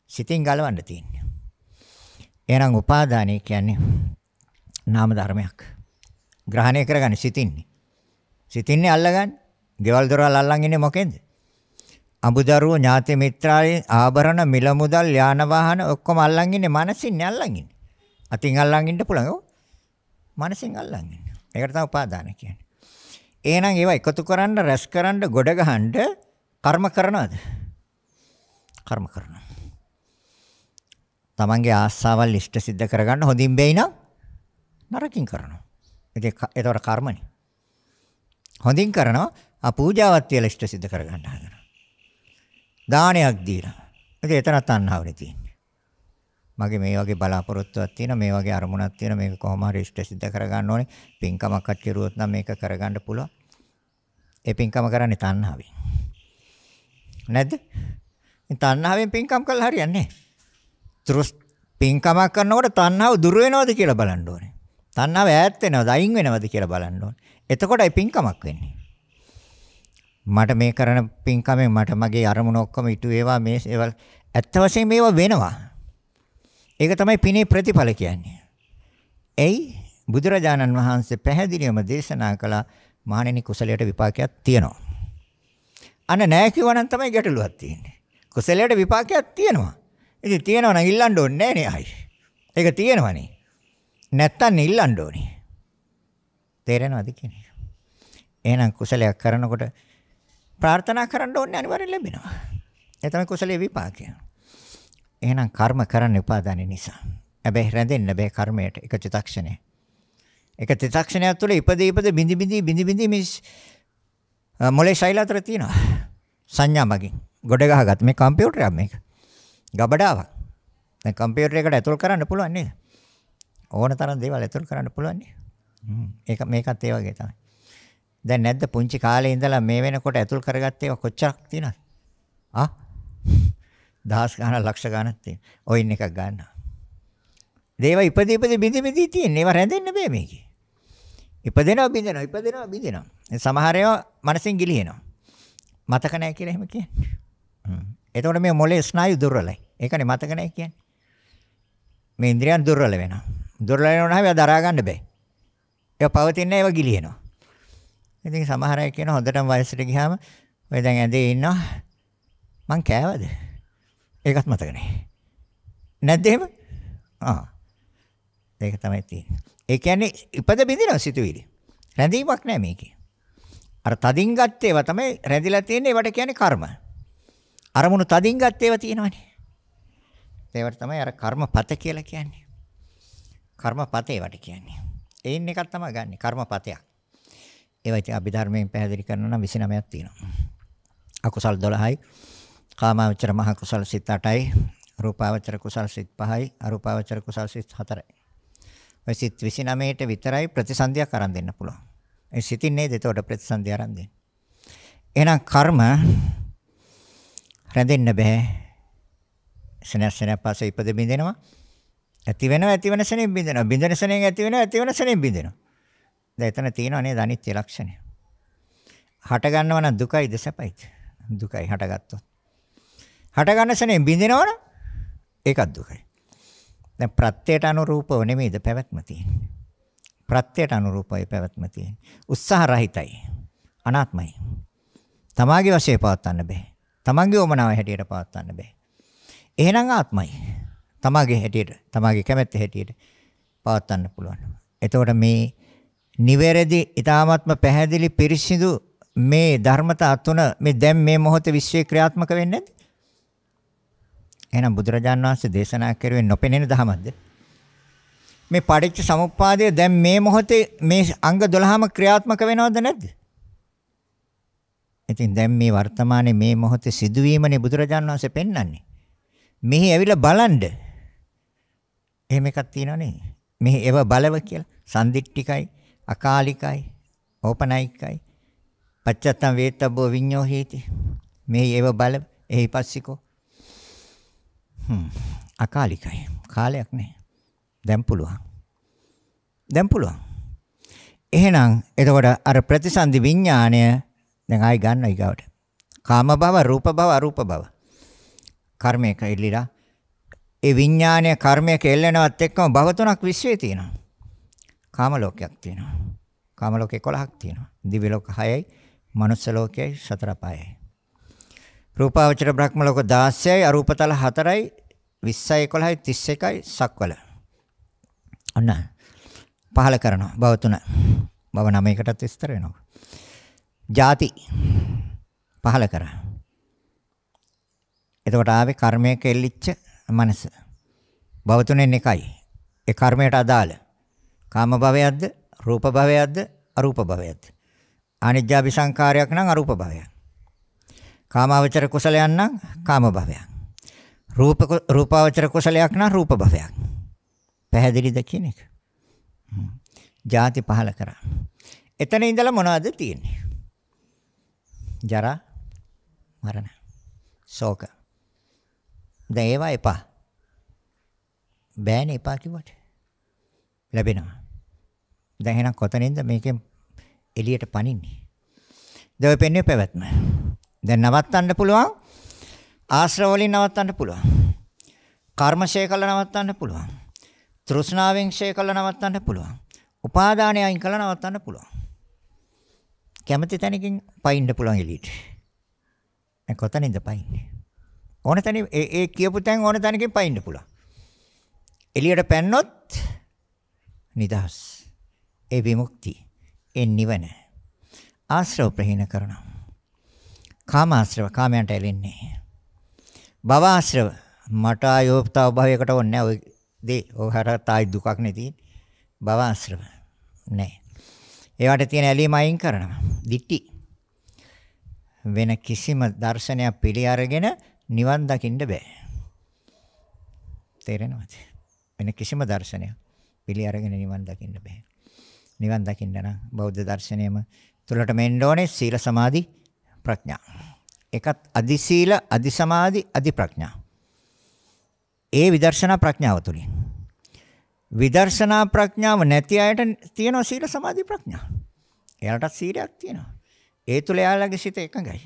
සිතින් ගලවන්න තියෙන්නේ. එහෙනම් උපාදානය කියන්නේ නාම ධර්මයක්. ග්‍රහණය කරගන්නේ සිතින්නේ. සිතින්නේ අල්ලගන්නේ. ගෙවල් දොරවල් අල්ලන් ඉන්නේ මොකෙන්ද? අඹදරුව ඥාති මිත්‍රාලේ ආභරණ මිල මුදල් යාන වාහන ඔක්කොම අල්ලන් ඉන්නේ මනසින් අල්ලන් ඉන්නේ. අතින් අල්ලන් ඉන්න පුළුවන්. ඔව්. මනසින් අල්ලන් ඉන්නේ. ඒකට තමයි උපාදාන කියන්නේ. එහෙනම් ඒවා එකතු කරන්න, රැස් කරන්න, ගොඩ ගහන්න කර්ම කරනවද? කර්ම කරනවා. තමන්ගේ ආස්සාවල් ඉෂ්ට සිද්ධ කරගන්න හොඳින් වෙයි නම් නරකින් කරනවා. ඒක ඒතර කර්මනේ. හොඳින් කරනවා අපූජාවත් කියලා ඉෂ්ට සිද්ධ කරගන්න හදනවා. දානයක් දීලා. ඉතින් එතන තණ්හාවනේ තියෙන්නේ. මගේ මේ වගේ බලාපොරොත්තුවක් තියෙනවා, මේ වගේ අරමුණක් තියෙනවා, මේක කොහොම හරි ඉෂ්ට සිද්ධ කරගන්න ඕනේ. පින්කමක් අත්කිරුවොත් නම් මේක කරගන්න පුළුවන්. ඒ පින්කම කරන්නේ තණ්හාවෙන්. නැද්ද? මේ තණ්හාවෙන් පින්කම් කළා හරියන්නේ නැහැ. තෘස් පින්කමක් කරනකොට තණ්හාව දුර වෙනවද කියලා බලන්න ඕනේ. තණ්හාව ඈත් වෙනවද, අයින් වෙනවද කියලා බලන්න ඕනේ. එතකොටයි පින්කමක් වෙන්නේ. මට මේ කරන පින්කමෙන් මට මගේ අරමුණ ඔක්කොම ඉටු වේවා මේ ඒවල් ඇත්ත වශයෙන්ම මේවා වෙනවා. ඒක තමයි පිනේ ප්‍රතිඵල කියන්නේ. එයි බුදුරජාණන් වහන්සේ පැහැදිලිවම දේශනා කළා මහණෙනි කුසලයට විපාකයක් තියෙනවා. අන්න නැහැ කිව්වනම් තමයි ගැටලුවක් තියෙන්නේ. කුසලයට විපාකයක් තියෙනවා. ඉතින් තියෙනවා නම් ඉල්ලන්න ඕනේ නෑනේ ඒක තියෙනවනේ. නැත්තම් ඉල්ලන්න ඕනේ. තේරෙනවද කියන්නේ? එහෙනම් කුසලයක් කරනකොට ප්‍රාර්ථනා කරන්න ඕනේ අනිවාර්යෙන් ලැබෙනවා. ඒ තමයි කුසලයේ විපාකය. එහෙනම් කර්ම කරන්න උපාදානේ නිසා. හැබැයි රැඳෙන්න බෑ කර්මයට එක චිතක්ෂණය. එක චිතක්ෂණයක් තුළ ඉපදී ඉපද බිඳි බිඳි බිඳි බිඳි මිස් මොලේ ශෛලතර තියෙනවා. සංඥා මගින්. ගොඩ ගහගත් මේ කම්පියුටරයක් මේක. ගබඩාවක්. දැන් කම්පියුටර් එකට ඇතුල් කරන්න පුළුවන් නේද? ඕන තරම් දේවල් ඇතුල් කරන්න පුළුවන් නේ. ඒක මේකත් ඒ වගේ තමයි. දැන් නැද්ද පුංචි කාලේ ඉඳලා මේ වෙනකොට ඇතුල් කරගත්තේ ඒවා කොච්චරක් තියෙනවද? ආ? දහස් ගණන් ලක්ෂ ගණන් තියෙන. ඔයින් එකක් ගන්න. දේවා ඉපදී ඉපදී බිඳි බිඳි තියෙන. ඒවා රැඳෙන්න බෑ මේකේ. ඉපදෙනවා බිඳෙනවා ඉපදෙනවා බිඳෙනවා. සමහර ඒවා මනසින් ගිලිහෙනවා. මතක නැහැ කියලා එහෙම කියන්නේ. හ්ම්. එතකොට මේ මොලේ ස්නායු දුර්වලයි. ඒකනේ මතක නැහැ කියන්නේ. මේ ඉන්ද්‍රියන් දුර්වල වෙනවා. දුර්වල වෙනවා නම් ඒවා දරා ගන්න බෑ. ඒවා පවතින්නේ ඒවා ගිලිහෙනවා. ඉතින් සමහර අය කියන හොඳටම වයසට ගියාම ඔය දැන් ඇඳේ ඉන්නවා මං කෑවද? ඒකත් මතක නෑ. නැද්ද එහෙම? ආ. ඒක තමයි තියෙන්නේ. ඒ කියන්නේ ඉපද බින්දිනවා සිතුවිලි. රැඳීමක් නෑ මේකේ. අර තදින් ගත්ත ඒවා තමයි රැඳිලා තියෙන්නේ. ඒවට කියන්නේ කර්ම. අරමුණු තදින් ගත්ත ඒවා තියෙනවනේ. ඒවට තමයි අර කර්මපත කියලා කියන්නේ. කර්මපතේ වට කියන්නේ. ඒන් එකක් තමයි ගන්නෙ කර්මපතයක්. ඒවා ඉතින් අභිධර්මයෙන් පැහැදිලි කරනවා නම් 29ක් තියෙනවා. අකුසල් 12යි, කාමාවචර මහ කුසල් සිත් 8යි, රූපාවචර කුසල් සිත් 5යි, අරූපාවචර කුසල් සිත් 4යි. ඔය සිත් 29ට විතරයි ප්‍රතිසන්දියක් අරන් දෙන්න පුළුවන්. ඒ සිතින් නේද එතකොට ප්‍රතිසන්දිය අරන් දෙන්නේ. එහෙනම් කර්ම රැඳෙන්න බෑ. සෙනසෙන පස්සේ ඉපද බින්දෙනවා. ඇති වෙනවා ඇති වෙන සෙනෙන් බින්දෙනවා. බින්දෙන සෙනෙන් ඇති වෙනවා ඇති වෙන සෙනෙන් බින්දෙනවා. දැන් එතන තියෙනවා නේද අනිත්‍ය ලක්ෂණය. හට ගන්නව නම් දුකයිද සැපයිද? දුකයි හටගත්තොත්. හට ගන්න සනේ බින්දිනවනම් ඒකත් දුකයි. දැන් ප්‍රත්‍යයට අනුරූපව නෙමෙයිද පැවැත්ම තියෙන්නේ. ප්‍රත්‍යයට අනුරූපයි පැවැත්ම තියෙන්නේ. උත්සාහ රහිතයි. අනාත්මයි. තමාගේ වශයෙන් පවත්වන්න බෑ. තමාගේ උමනාව හැටියට පවත්වන්න බෑ. එහෙනම් ආත්මයි. තමාගේ හැටියට, තමාගේ කැමැත්ත හැටියට පවත්වන්න පුළුවන්. එතකොට මේ නිවැරදි ඊ타ත්ම පැහැදිලි පිරිසිදු මේ ධර්මතා තුන මේ දැන් මේ මොහොතේ විශ්වේ ක්‍රියාත්මක වෙන්නේ නැද්ද? එහෙනම් බුදුරජාන් වහන්සේ දේශනා කරුවේ නොපෙනෙන ධමයක්ද? මේ පටිච්ච සමුප්පාදය දැන් මේ මොහොතේ මේ අංග 12ම ක්‍රියාත්මක වෙනවද නැද්ද? ඉතින් දැන් මේ වර්තමානයේ මේ මොහොතේ සිදුවීමනේ බුදුරජාන් වහන්සේ පෙන්වන්නේ. මෙහි ඇවිල්ලා බලන්න. එහෙම එකක් තියෙනව නේ. මෙහි ඒව බලව කියලා. සම්දික්ටිකයි අකාලිකයි, ඕපනයිකයි. පච්චත්තම් වේතබ්බෝ විඤ්ඤෝ හේති. මේ ඒව බල එහි පස්සිකෝ. හ්ම්. අකාලිකයි. කාලයක් නැහැ. දැන් පුළුවන්. දැන් පුළුවන්. එහෙනම් එතකොට අර ප්‍රතිසන්දි විඥාණය දැන් ආයි ගන්න ඊගවට. කාම භව, රූප භව, අරූප භව. කර්මයක එල්ලිලා ඒ විඥානය කර්මයක එල්ලෙනවත් එක්කම භව තුනක් විශ්වයේ තියෙනවා. කාම ලෝකයක් තියෙනවා. කාම ලෝක 11ක් තියෙනවා. දිව්‍ය ලෝක 6යි, මනුස්ස ලෝකයයි, සතර පායයි. රූපාවචර බ්‍රහ්ම ලෝක 16යි, අරූපතල 4යි, 20යි 11යි 31යි සක්වල. ඔන්න. පහල කරනවා භව තුන. භව නවයකටත් විස්තර වෙනවා. ಜಾති පහල කරා. එතකොට ආවේ කර්මයක එල්ලිච්ච මනස. භව තුනෙන් එකයි. ඒ කර්මයට අදාළ. කාම භවයක්ද, රූප භවයක්ද, අරූප භවයක්ද? අනිත්‍යාපි සංකාරයක් නම් අරූප භවයක්. කාමාවචර කුසලයක් නම් කාම භවයක්. රූප රූපාවචර කුසලයක් නම් රූප භවයක්. පැහැදිලිද කියන එක? ಜಾති පහල කරා. එතන ඉඳලා මොනවද තියෙන්නේ? ජරා මරණ ශෝක දැන් ඒවා එපා බෑනේ එපා කිව්වට ලැබෙනවා දැන් එහෙනම් කොතනින්ද මේකෙන් එළියට පනින්නේ? දැන් ඔය පෙන්නේ පැවැත්ම. දැන් නවත්තන්න පුළුවන්. ආශ්‍රව වලින් නවත්තන්න පුළුවන්. කර්මශය කළා නවත්තන්න පුළුවන්. තෘෂ්ණාවෙන් ශය කළා නවත්තන්න පුළුවන්. උපාදානය අයින් කළා නවත්තන්න පුළුවන්. කැමති තැනකින් පයින්න පුළුවන් එළියට. දැන් කොතනින්ද පයින්නේ? ඕන තැන ඒ ඒ කියපු තැන් ඕන තැනකින් පයින්න පුළුවන්. එළියට පැන්නොත් නිදහස්. ඒ විමුක්තිය. ඒ නිවන. ආශ්‍රව ප්‍රහීන කරනවා. කාම ආශ්‍රව කාමයන්ට ඇලෙන්නේ. භව ආශ්‍රව මට ආයෝප්තාව භවයකට ඕනේ නැහැ. ඔය දේ ඔහර තායි දුකක් නේ තියෙන්නේ. භව ආශ්‍රව නැහැ. ඒවට තියෙන ඇලීම අයින් කරනවා. දිටි වෙන කිසිම දර්ශනයක් පිළි අරගෙන නිවන් දකින්න බෑ. තේරෙනවද? වෙන කිසිම දර්ශනයක් පිළි අරගෙන නිවන් දකින්න බෑ. නිවන් දකින්න නම් බෞද්ධ දර්ශනයම තුලට මෙන්න ඕනේ සීල සමාධි ප්‍රඥා. එකත් අදි සීල අදි සමාධි අදි ප්‍රඥා. ඒ විදර්ශනා ප්‍රඥාව තුලින්. විදර්ශනා ප්‍රඥාව නැති අයට තියෙනවා සීල සමාධි ප්‍රඥා. එයාලට සීලයක් තියෙනවා. ඒ තුල එයාලගේ සිත එකඟයි.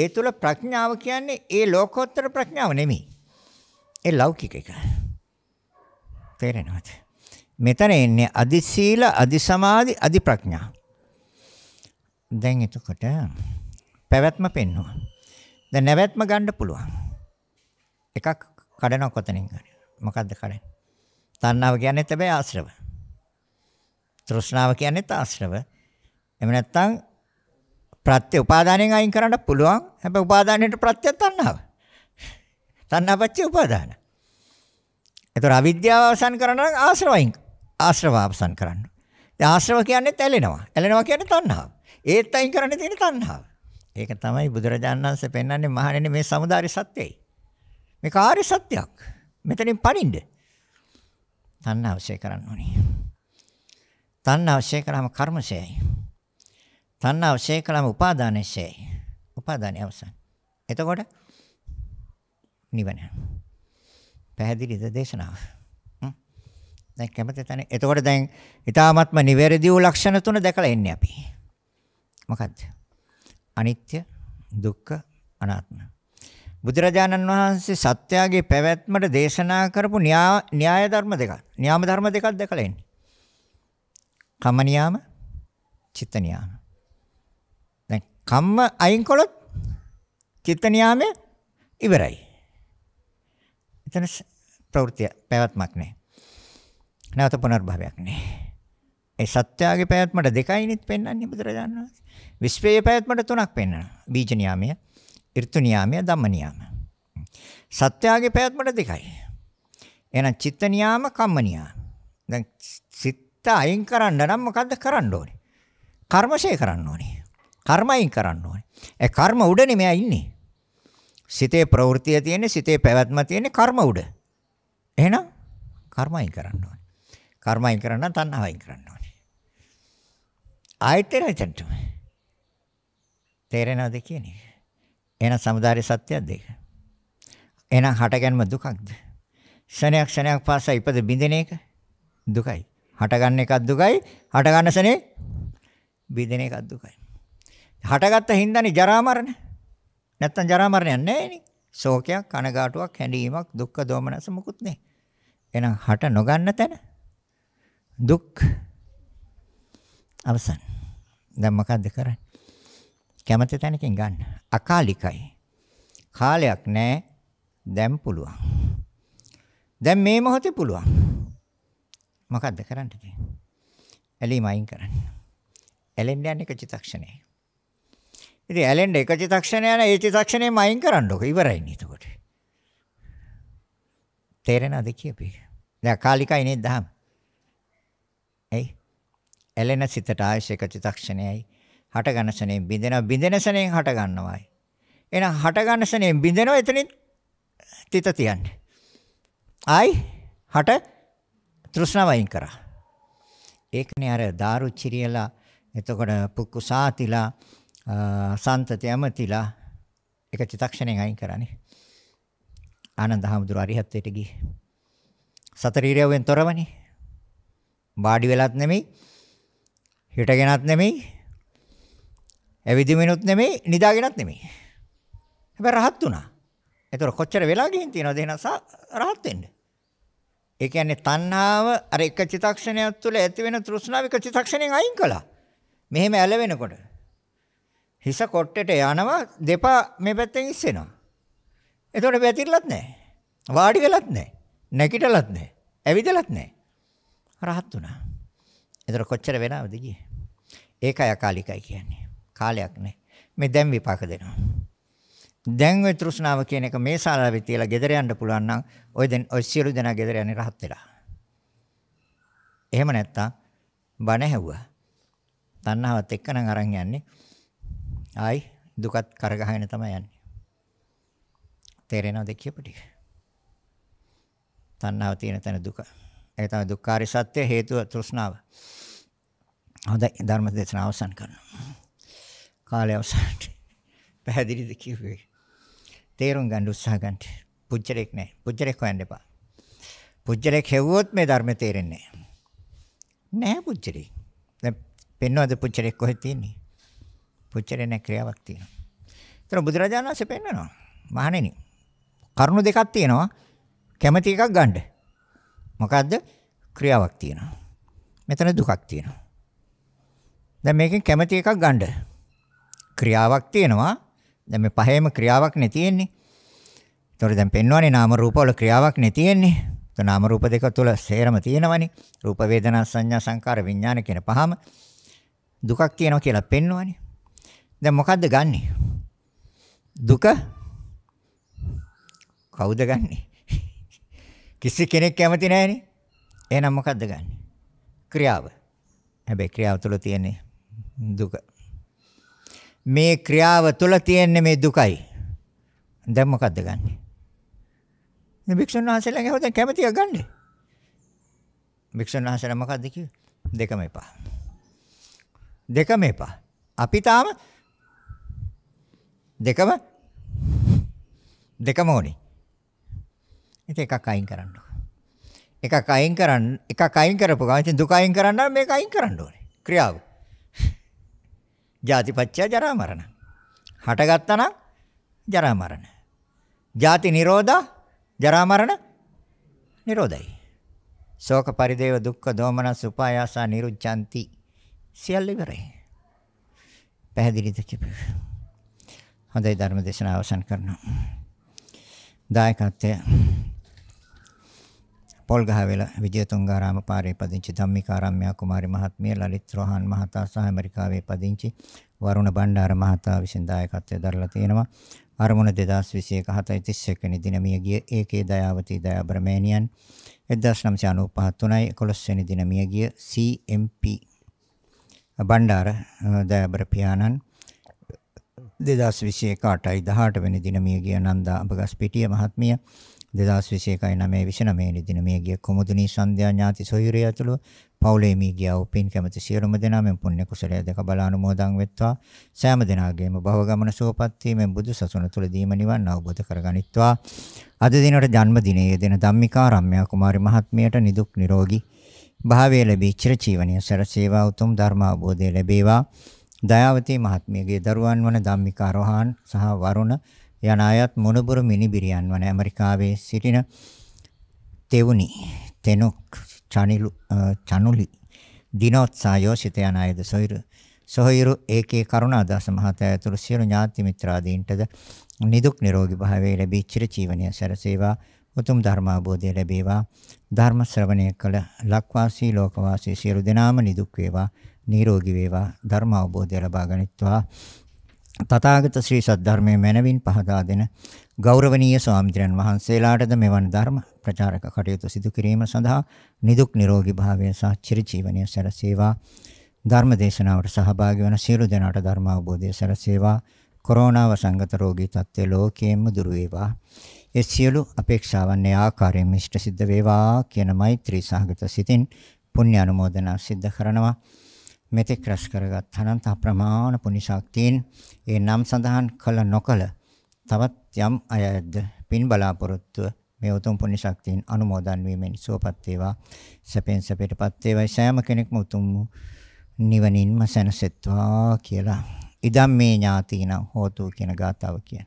ඒ තුල ප්‍රඥාව කියන්නේ ඒ ලෝකෝත්තර ප්‍රඥාව නෙමෙයි. ඒ ලෞකික එක. තේරෙනවද? මෙතන එන්නේ අදි සීල, අදි සමාධි, අදි ප්‍රඥා. දැන් එතකොට පැවැත්ම පෙන්නවා. දැන් නැවැත්ම ගන්න පුළුවන්. එකක් කඩනවා කොතනින් හරි. මොකද්ද කඩන්නේ? තණ්හාව කියන්නේ තමයි ආශ්‍රව. තෘෂ්ණාව කියන්නේ ආශ්‍රව. එහෙම නැත්නම් ප්‍රත්‍ය උපාදානෙන් අයින් කරන්න පුළුවන්. හැබැයි උපාදානයට ප්‍රත්‍ය තණ්හාව. තණ්හාපච්චේ උපාදාන. ඒතර අවිද්‍යාව අවසන් කරන නම් ආශ්‍රවයින් ආශ්‍රව අවසන් කරන්න. ඒ ආශ්‍රව කියන්නේ ඇලෙනවා. ඇලෙනවා කියන්නේ තණ්හාව. ඒත් අයින් කරන්න තියෙන තණ්හාව. ඒක තමයි බුදුරජාණන් වහන්සේ පෙන්වන්නේ මහණෙනි මේ samudāri සත්‍යයි. මේ කාර්ය සත්‍යයක්. මෙතනින් පණින්න. තණ්හාව අවශ්‍ය කරන්න ඕනේ. තණ්හාව අවශ්‍ය කරාම කර්මශයයි. තණ්හාව අවශ්‍ය කරාම උපාදානශයයි. උපාදානය අවසන්. එතකොට නිවන. පැහැදිලිද දේශනාව? දැන් කැමති තැන. එතකොට දැන් ඊ타ත්ම නිවැරදි වූ ලක්ෂණ තුන දැකලා ඉන්නේ අපි. මොකද්ද? අනිත්‍ය, දුක්ඛ, අනාත්ම. බුදුරජාණන් වහන්සේ සත්‍යයේ පැවැත්මට දේශනා කරපු න්‍යාය ධර්ම දෙකක්. න්‍යාම ධර්ම දෙකක් දැකලා ඉන්නේ. කම්ම නියාම, චිත්ත නියාම. දැන් කම්ම අයින් කළොත් චිත්ත නියාමය ඉවරයි. එතන ප්‍රවෘත්ති පැවැත්මක් නැහැ. නැවත පුනර්භවයක් නෑ. ඒ සත්‍යයේ පැවැත්මට දෙකයිනිත් පෙන්වන්නේ බුදුරජාණන් වහන්සේ. විශ්වයේ පැවැත්මට තුනක් පෙන්වනවා. බීජ නියාමය, ඍතු නියාමය, ධම්ම නියාමය. සත්‍යයේ පැවැත්මට දෙකයි. එහෙනම් චිත්ත නියාම, කම්ම නියාම. දැන් සිත අයින් කරන්න නම් මොකද්ද කරන්න ඕනේ? කර්මශේ කරන්න ඕනේ. කර්මයින් කරන්න ඕනේ. ඒ කර්ම උඩනේ මෙයා ඉන්නේ. සිතේ ප්‍රවෘත්තිය තියෙන්නේ, සිතේ පැවැත්ම තියෙන්නේ කර්ම උඩ. එහෙනම් කර්මයින් කරන්න ඕනේ. කර්මයෙන් කරන්න තණ්හාවෙන් කරන්න ඕනේ. ආයෙත් එතනටම. තේරෙනවද කියන්නේ? එන samudāri සත්‍යයක්ද ඒක? එහෙනම් හටගැන්ම දුකක්ද? ශණයක් ශණයක් පාසා ඉපද බින්දින එක දුකයි. හටගන්න එකක් දුකයි, හටගන්න ශනේ බින්දින එකක් දුකයි. හටගත්ත හින්දානේ ජරා මරණ. නැත්තම් ජරා මරණයක් නැහැ නේ. ශෝකයක්, කනගාටුවක්, හැඬීමක්, දුක්ඛ දෝමනස මුකුත් නැහැ. එහෙනම් හට නොගන්න තැන දුක් අවසන්. දැන් මොකද්ද කරන්නේ? කැමති තැනකින් ගන්න. අකාලිකයි. කාලයක් නැහැ. දැන් පුළුවන්. දැන් මේ මොහොතේ පුළුවන්. මොකද්ද කරන්න තියෙන්නේ? ඇලීම අයින් කරන්න. ඇලෙන්න යන එක චිතක්ෂණේ. ඉතින් ඇලෙන්න එක චිතක්ෂණය යන ඒ චිතක්ෂණේම අයින් කරන්න ඕක ඉවරයිනේ එතකොට. තේරෙනවද කියපේ? දැන් කාලිකයි නේද දහම? ඇයි? ඇලෙන සිතට ආයෙත් එක චිතක්ෂණයයි. හට ගන්න සනේ බිඳෙනවා බිඳෙන සනෙන් හට ගන්නවායි. එහෙනම් හට ගන්න සනෙන් බිඳෙනවා එතනින් තිත තියන්නේ. ආයි හට තෘෂ්ණාවයින් කරා. ඒකනේ අර දාරුචිරියලා එතකොට පුක්කුසාතිලා සන්තතියමතිලා එක චිතක්ෂණයෙන් අයින් කරානේ. ආනන්ද හැමදුර අරිහත්ත්වයට ගියේ. සතරීරයෙන් තොරවනේ. වාඩි වෙලත් නෙමෙයි හිටගෙනත් නෙමෙයි ඇවිදිමිනුත් නෙමෙයි නිදාගෙනත් නෙමෙයි හැබැයි රහත් වුණා ඒතර කොච්චර වෙලා ගිහින් තියනවද එහෙනම් රහත් වෙන්න ඒ කියන්නේ තණ්හාව අර එක චිතක්ෂණයක් තුළ ඇති වෙන තෘෂ්ණාව එක චිතක්ෂණයෙන් අයින් කළා මෙහෙම ඇලවෙනකොට හිස කොට්ටෙට යනවා දෙපා මේ පැත්තෙන් ඉස්සෙනවා එතකොට වැතිරලත් නැහැ වාඩි වෙලත් නැහැ නැගිටලත් නැහැ ඇවිදලත් නැහැ රහත් වුණා. එතකොට කොච්චර වෙලාවද ගියේ? ඒකයි අකාලිකයි කියන්නේ. කාලයක් නෑ. මේ දැන් විපාක දෙනවා. දැන් ওই තෘෂ්ණාව කියන එක මේ ශාලාවේ තියලා ගෙදර යන්න පුළුවන් නම් ওই දැන් ওই සියලු දෙනා ගෙදර යන්නේ රහත් වෙලා. එහෙම නැත්තම් බණ ඇහුවා. තණ්හාවත් එක්කනම් අරන් යන්නේ. ආයි දුකත් කරගහගෙන තමයි යන්නේ. තේරෙනවද කියපටි? තණ්හාව තියෙන තැන දුක. ඒක තමයි දුක්ඛාරය සත්‍ය හේතුව තෘෂ්ණාව. හොඳයි ධර්ම දේශනාව අවසන් කරනවා. කාලය අවසන්ට. පැහැදිලිද කිව්වේ? තේරුම් ගන්න උත්සාහ ගන්න. පුජ්‍යරෙක් නෑ. පුජ්‍යරෙක් හොයන්න එපා. පුජ්‍යරෙක් හෙව්වොත් මේ ධර්මය තේරෙන්නේ නෑ. නෑ පුජ්‍යරෙක්. දැන් පෙන්වද පුජ්‍යරෙක් කොහෙද තියෙන්නේ? පුජ්‍යරේ නෑ ක්‍රියාවක් තියෙනවා. ඒතර බුදුරජාණන් වහන්සේ පෙන්වනවා. මහණෙනි. කරුණු දෙකක් තියෙනවා. කැමැති එකක් ගන්න. මොකද්ද? ක්‍රියාවක් තියෙනවා. මෙතන දුකක් තියෙනවා. දැන් මේකෙන් කැමැති එකක් ගන්න. ක්‍රියාවක් තියෙනවා. දැන් මේ පහේම ක්‍රියාවක් නේ තියෙන්නේ. ඒතොර දැන් පෙන්වන්නේ නාම රූපවල ක්‍රියාවක් නේ තියෙන්නේ. તો නාම රූප දෙක තුල සේරම තියෙනවනේ. රූප වේදනා සංඥා සංකාර විඥාන කියන පහම දුකක් තියෙනවා කියලා පෙන්වන්නේ. දැන් මොකද්ද ගන්නෙ? දුක කවුද ගන්නේ? කිසි කෙනෙක් කැමති නැහැනේ. එහෙනම් මොකද්ද ගන්නෙ? ක්‍රියාව. හැබැයි ක්‍රියාව තුළ තියෙන දුක. මේ ක්‍රියාව තුළ තියෙන මේ දුකයි. දැන් මොකද්ද ගන්නෙ? මේ භික්ෂුන් වහන්සේලාගේ හොදෙන් කැමැතිය ගන්නෙ. භික්ෂුන් වහන්සේලා මොකද්ද කිව්වේ? දෙකම එපා. දෙකම එපා. අපි තාම දෙකම දෙකම ඕනේ. ඉතින් එකක් අයින් කරන්න එකක් අයින් කරන්න එකක් අයින් කරපුව ගමන් ඉතින් දුක අයින් කරන්න නම් මේක අයින් කරන්න ඕනේ. ක්‍රියාව. ජාතිපච්චය ජරා මරණ. හටගත්තා නම් ජරා මරණ. ජාති නිරෝධා ජරා මරණ නිරෝධයි. ශෝක පරිදේව දුක්ඛ දෝමනස් උපායාසා නිරුච්ඡanti සියල්ල ඉවරයි. පැහැදිලිද කිව්වේ? හොඳයි ධර්ම දේශනාව අවසන් කරනවා. දායකත්වය පොල්ගහවෙල විජයතුංගාරාම පාරේ පදිංචි ධම්මිකාරාම්‍ය කුමාරි මහත්මිය ලලිත් රෝහන් මහතා සහ ඇමරිකාවේ පදිංචි වරුණ බණ්ඩාර මහතා විසින් දායකත්වය දරලා තියෙනවා. අරමුණ 2021 7 31 වෙනි දින මිය ගිය ඒකේ දයාවති දයාබ්‍රමේනියන් 1995 3 11 වෙනි දින මිය ගිය CMP බණ්ඩාර දයාබර පියාණන් 2021 8 18 වෙනි දින මිය ගිය නන්දා අඹගස්පිටිය මහත්මිය 1995 2021 9 29 දින මිය ගිය කුමුදුනි සන්ධ්‍යා ඥාති සොයුරිය ඇතුළු පවුලේ මිය ගිය උපින් කැමති සියලුම දෙනා මෙන් පුණ්‍ය කුසලය දෙක බල අනුමෝදන් වෙත්වා සෑම දිනාගේම භව ගමන සුවපත් වීමෙන් බුදු සසුන තුල දීම නිවන් අවබෝධ කරගනිත්වා අද දිනට ජන්මදිනයේ දෙන ධම්මිකා රම්‍යා කුමාරි මහත්මියට නිදුක් නිරෝගී භාවය ලැබී චිර ජීවනය සරසේවා උතුම් ධර්ම අවබෝධය ලැබේවා දයාවතී මහත්මියගේ දරුවන් වන ධම්මිකා රෝහාන් සහ වරුණ යන අයත් මොනබුරු මිනිබිරියන් වන ඇමරිකාවේ සිටින තෙවුනි තෙනුක් චනිලු චනුලි දිනෝත්සායෝසිත යන අයද සොයිරු සොහිරු ඒකේ කරුණාදාස මහතා ඇතුළු සියලු ඥාති මිත්‍රාදීන්ටද නිදුක් නිරෝගී භාවයේ ලැබී චිරජීවනය සැරසේවා උතුම් ධර්ම අවබෝධය ලැබේවා ධර්ම ශ්‍රවණය කළ ලක්වාසී ලෝකවාසී සියලු දෙනාම නිදුක් වේවා නිරෝගී වේවා ධර්ම අවබෝධය ලබා ගනිත්වා තථාගත ශ්‍රී සද්ධර්මයේ මැනවින් පහදා දෙන ගෞරවනීය ස්වාමීන් වහන්සේලාටද මෙවන් ධර්ම ප්‍රචාරක කටයුතු සිදු කිරීම සඳහා නිදුක් නිරෝගී භාවය සහ චිරජීවනය සැලසේවා ධර්ම දේශනාවට සහභාගී වන සියලු දෙනාට ධර්ම අවබෝධය සැලසේවා කොරෝනාව සංගත රෝගී තත්ත්වය ලෝකයෙන්ම දුර වේවා ඒ සියලු අපේක්ෂාවන් ආකාරයෙන් මිෂ්ට සිද්ධ වේවා කියන මෛත්‍රී සහගත සිතින් පුණ්‍ය අනුමෝදනා සිද්ධ කරනවා මෙතෙක් රැස් කරගත් අනන්ත අප්‍රමාණ පුණ්‍ය ශක්තියින් ඒ නම් සඳහන් කළ නොකළ තවත් යම් අයද පින් බලාපොරොත්තු මේ උතුම් පුණ්‍ය ශක්තියින් අනුමෝදන් වීමෙන් සුවපත් වේවා සැපෙන් සැපයටපත් වේවා සෑම කෙනෙක්ම උතුම් නිවනින්ම සැනසෙත්වා කියලා ඉදම් මේ ඥාතිනම් හෝතු කියන ගාතාව කියන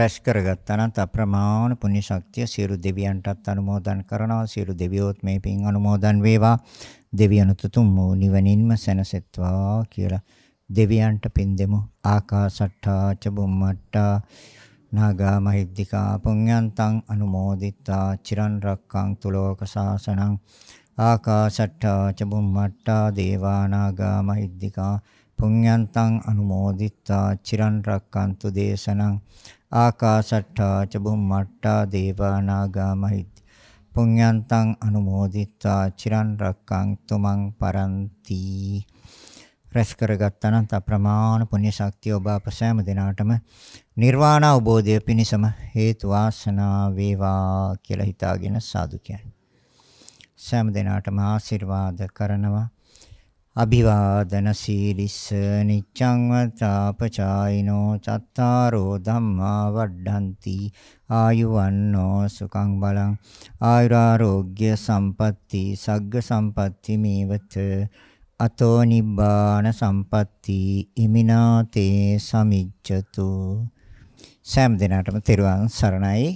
රැස් කරගත්තා නම් අප්‍රමාණ පුණ්‍ය ශක්තිය සියලු දෙවියන්ටත් අනුමෝදන් කරනවා සියලු දෙවියෝත් මේ පින් අනුමෝදන් වේවා දෙවියන් උතුම් වූ නිවනින්ම සැනසෙත්වා කියලා දෙවියන්ට පින් දෙමු ආකාසට්ටා චබුම්මට්ටා නාගා මහිද්దికා පුඤ්ඤන්තං අනුමෝදිත්වා චිරන් රක්ඛං තුලෝක සාසනං ආකාසට්ටා චබුම්මට්ටා දේවා නාගා මහිද්దికා පුඤ්ඤන්තං අනුමෝදිත්වා චිරන් රක්ඛන්තු දේශනං ආකාශට්ටා ච බුම්මට්ටා දේවානාගා මහිත් පුඤ්ඤන්තං අනුමෝදිත්වා චිරන් රක්කං තුමන් පරන්ති රැස් කරගත් අනන්ත ප්‍රමාණ පුණ්‍ය ශක්තිය ඔබ අප සෑම දිනාටම නිර්වාණ අවබෝධය පිණිසම හේතු වාසනා වේවා කියලා හිතාගෙන සාදු කියන්නේ. සෑම දිනාටම ආශිර්වාද කරනවා. අභිවාදන සීලිස්ස නිච්ඡං වතාපචායිනෝ චත්තාරෝ ධම්මා වඩ්ඩಂತಿ ආයුවන්නෝ සුඛං බලං ආයුරාෝග්‍ය සම්පatti සග්ග සම්පatti මේවත අතෝ නිබ්බාන සම්පatti ඉමිනාතේ සමිච්ඡතු සෑම දිනකටම තෙරුවන් සරණයි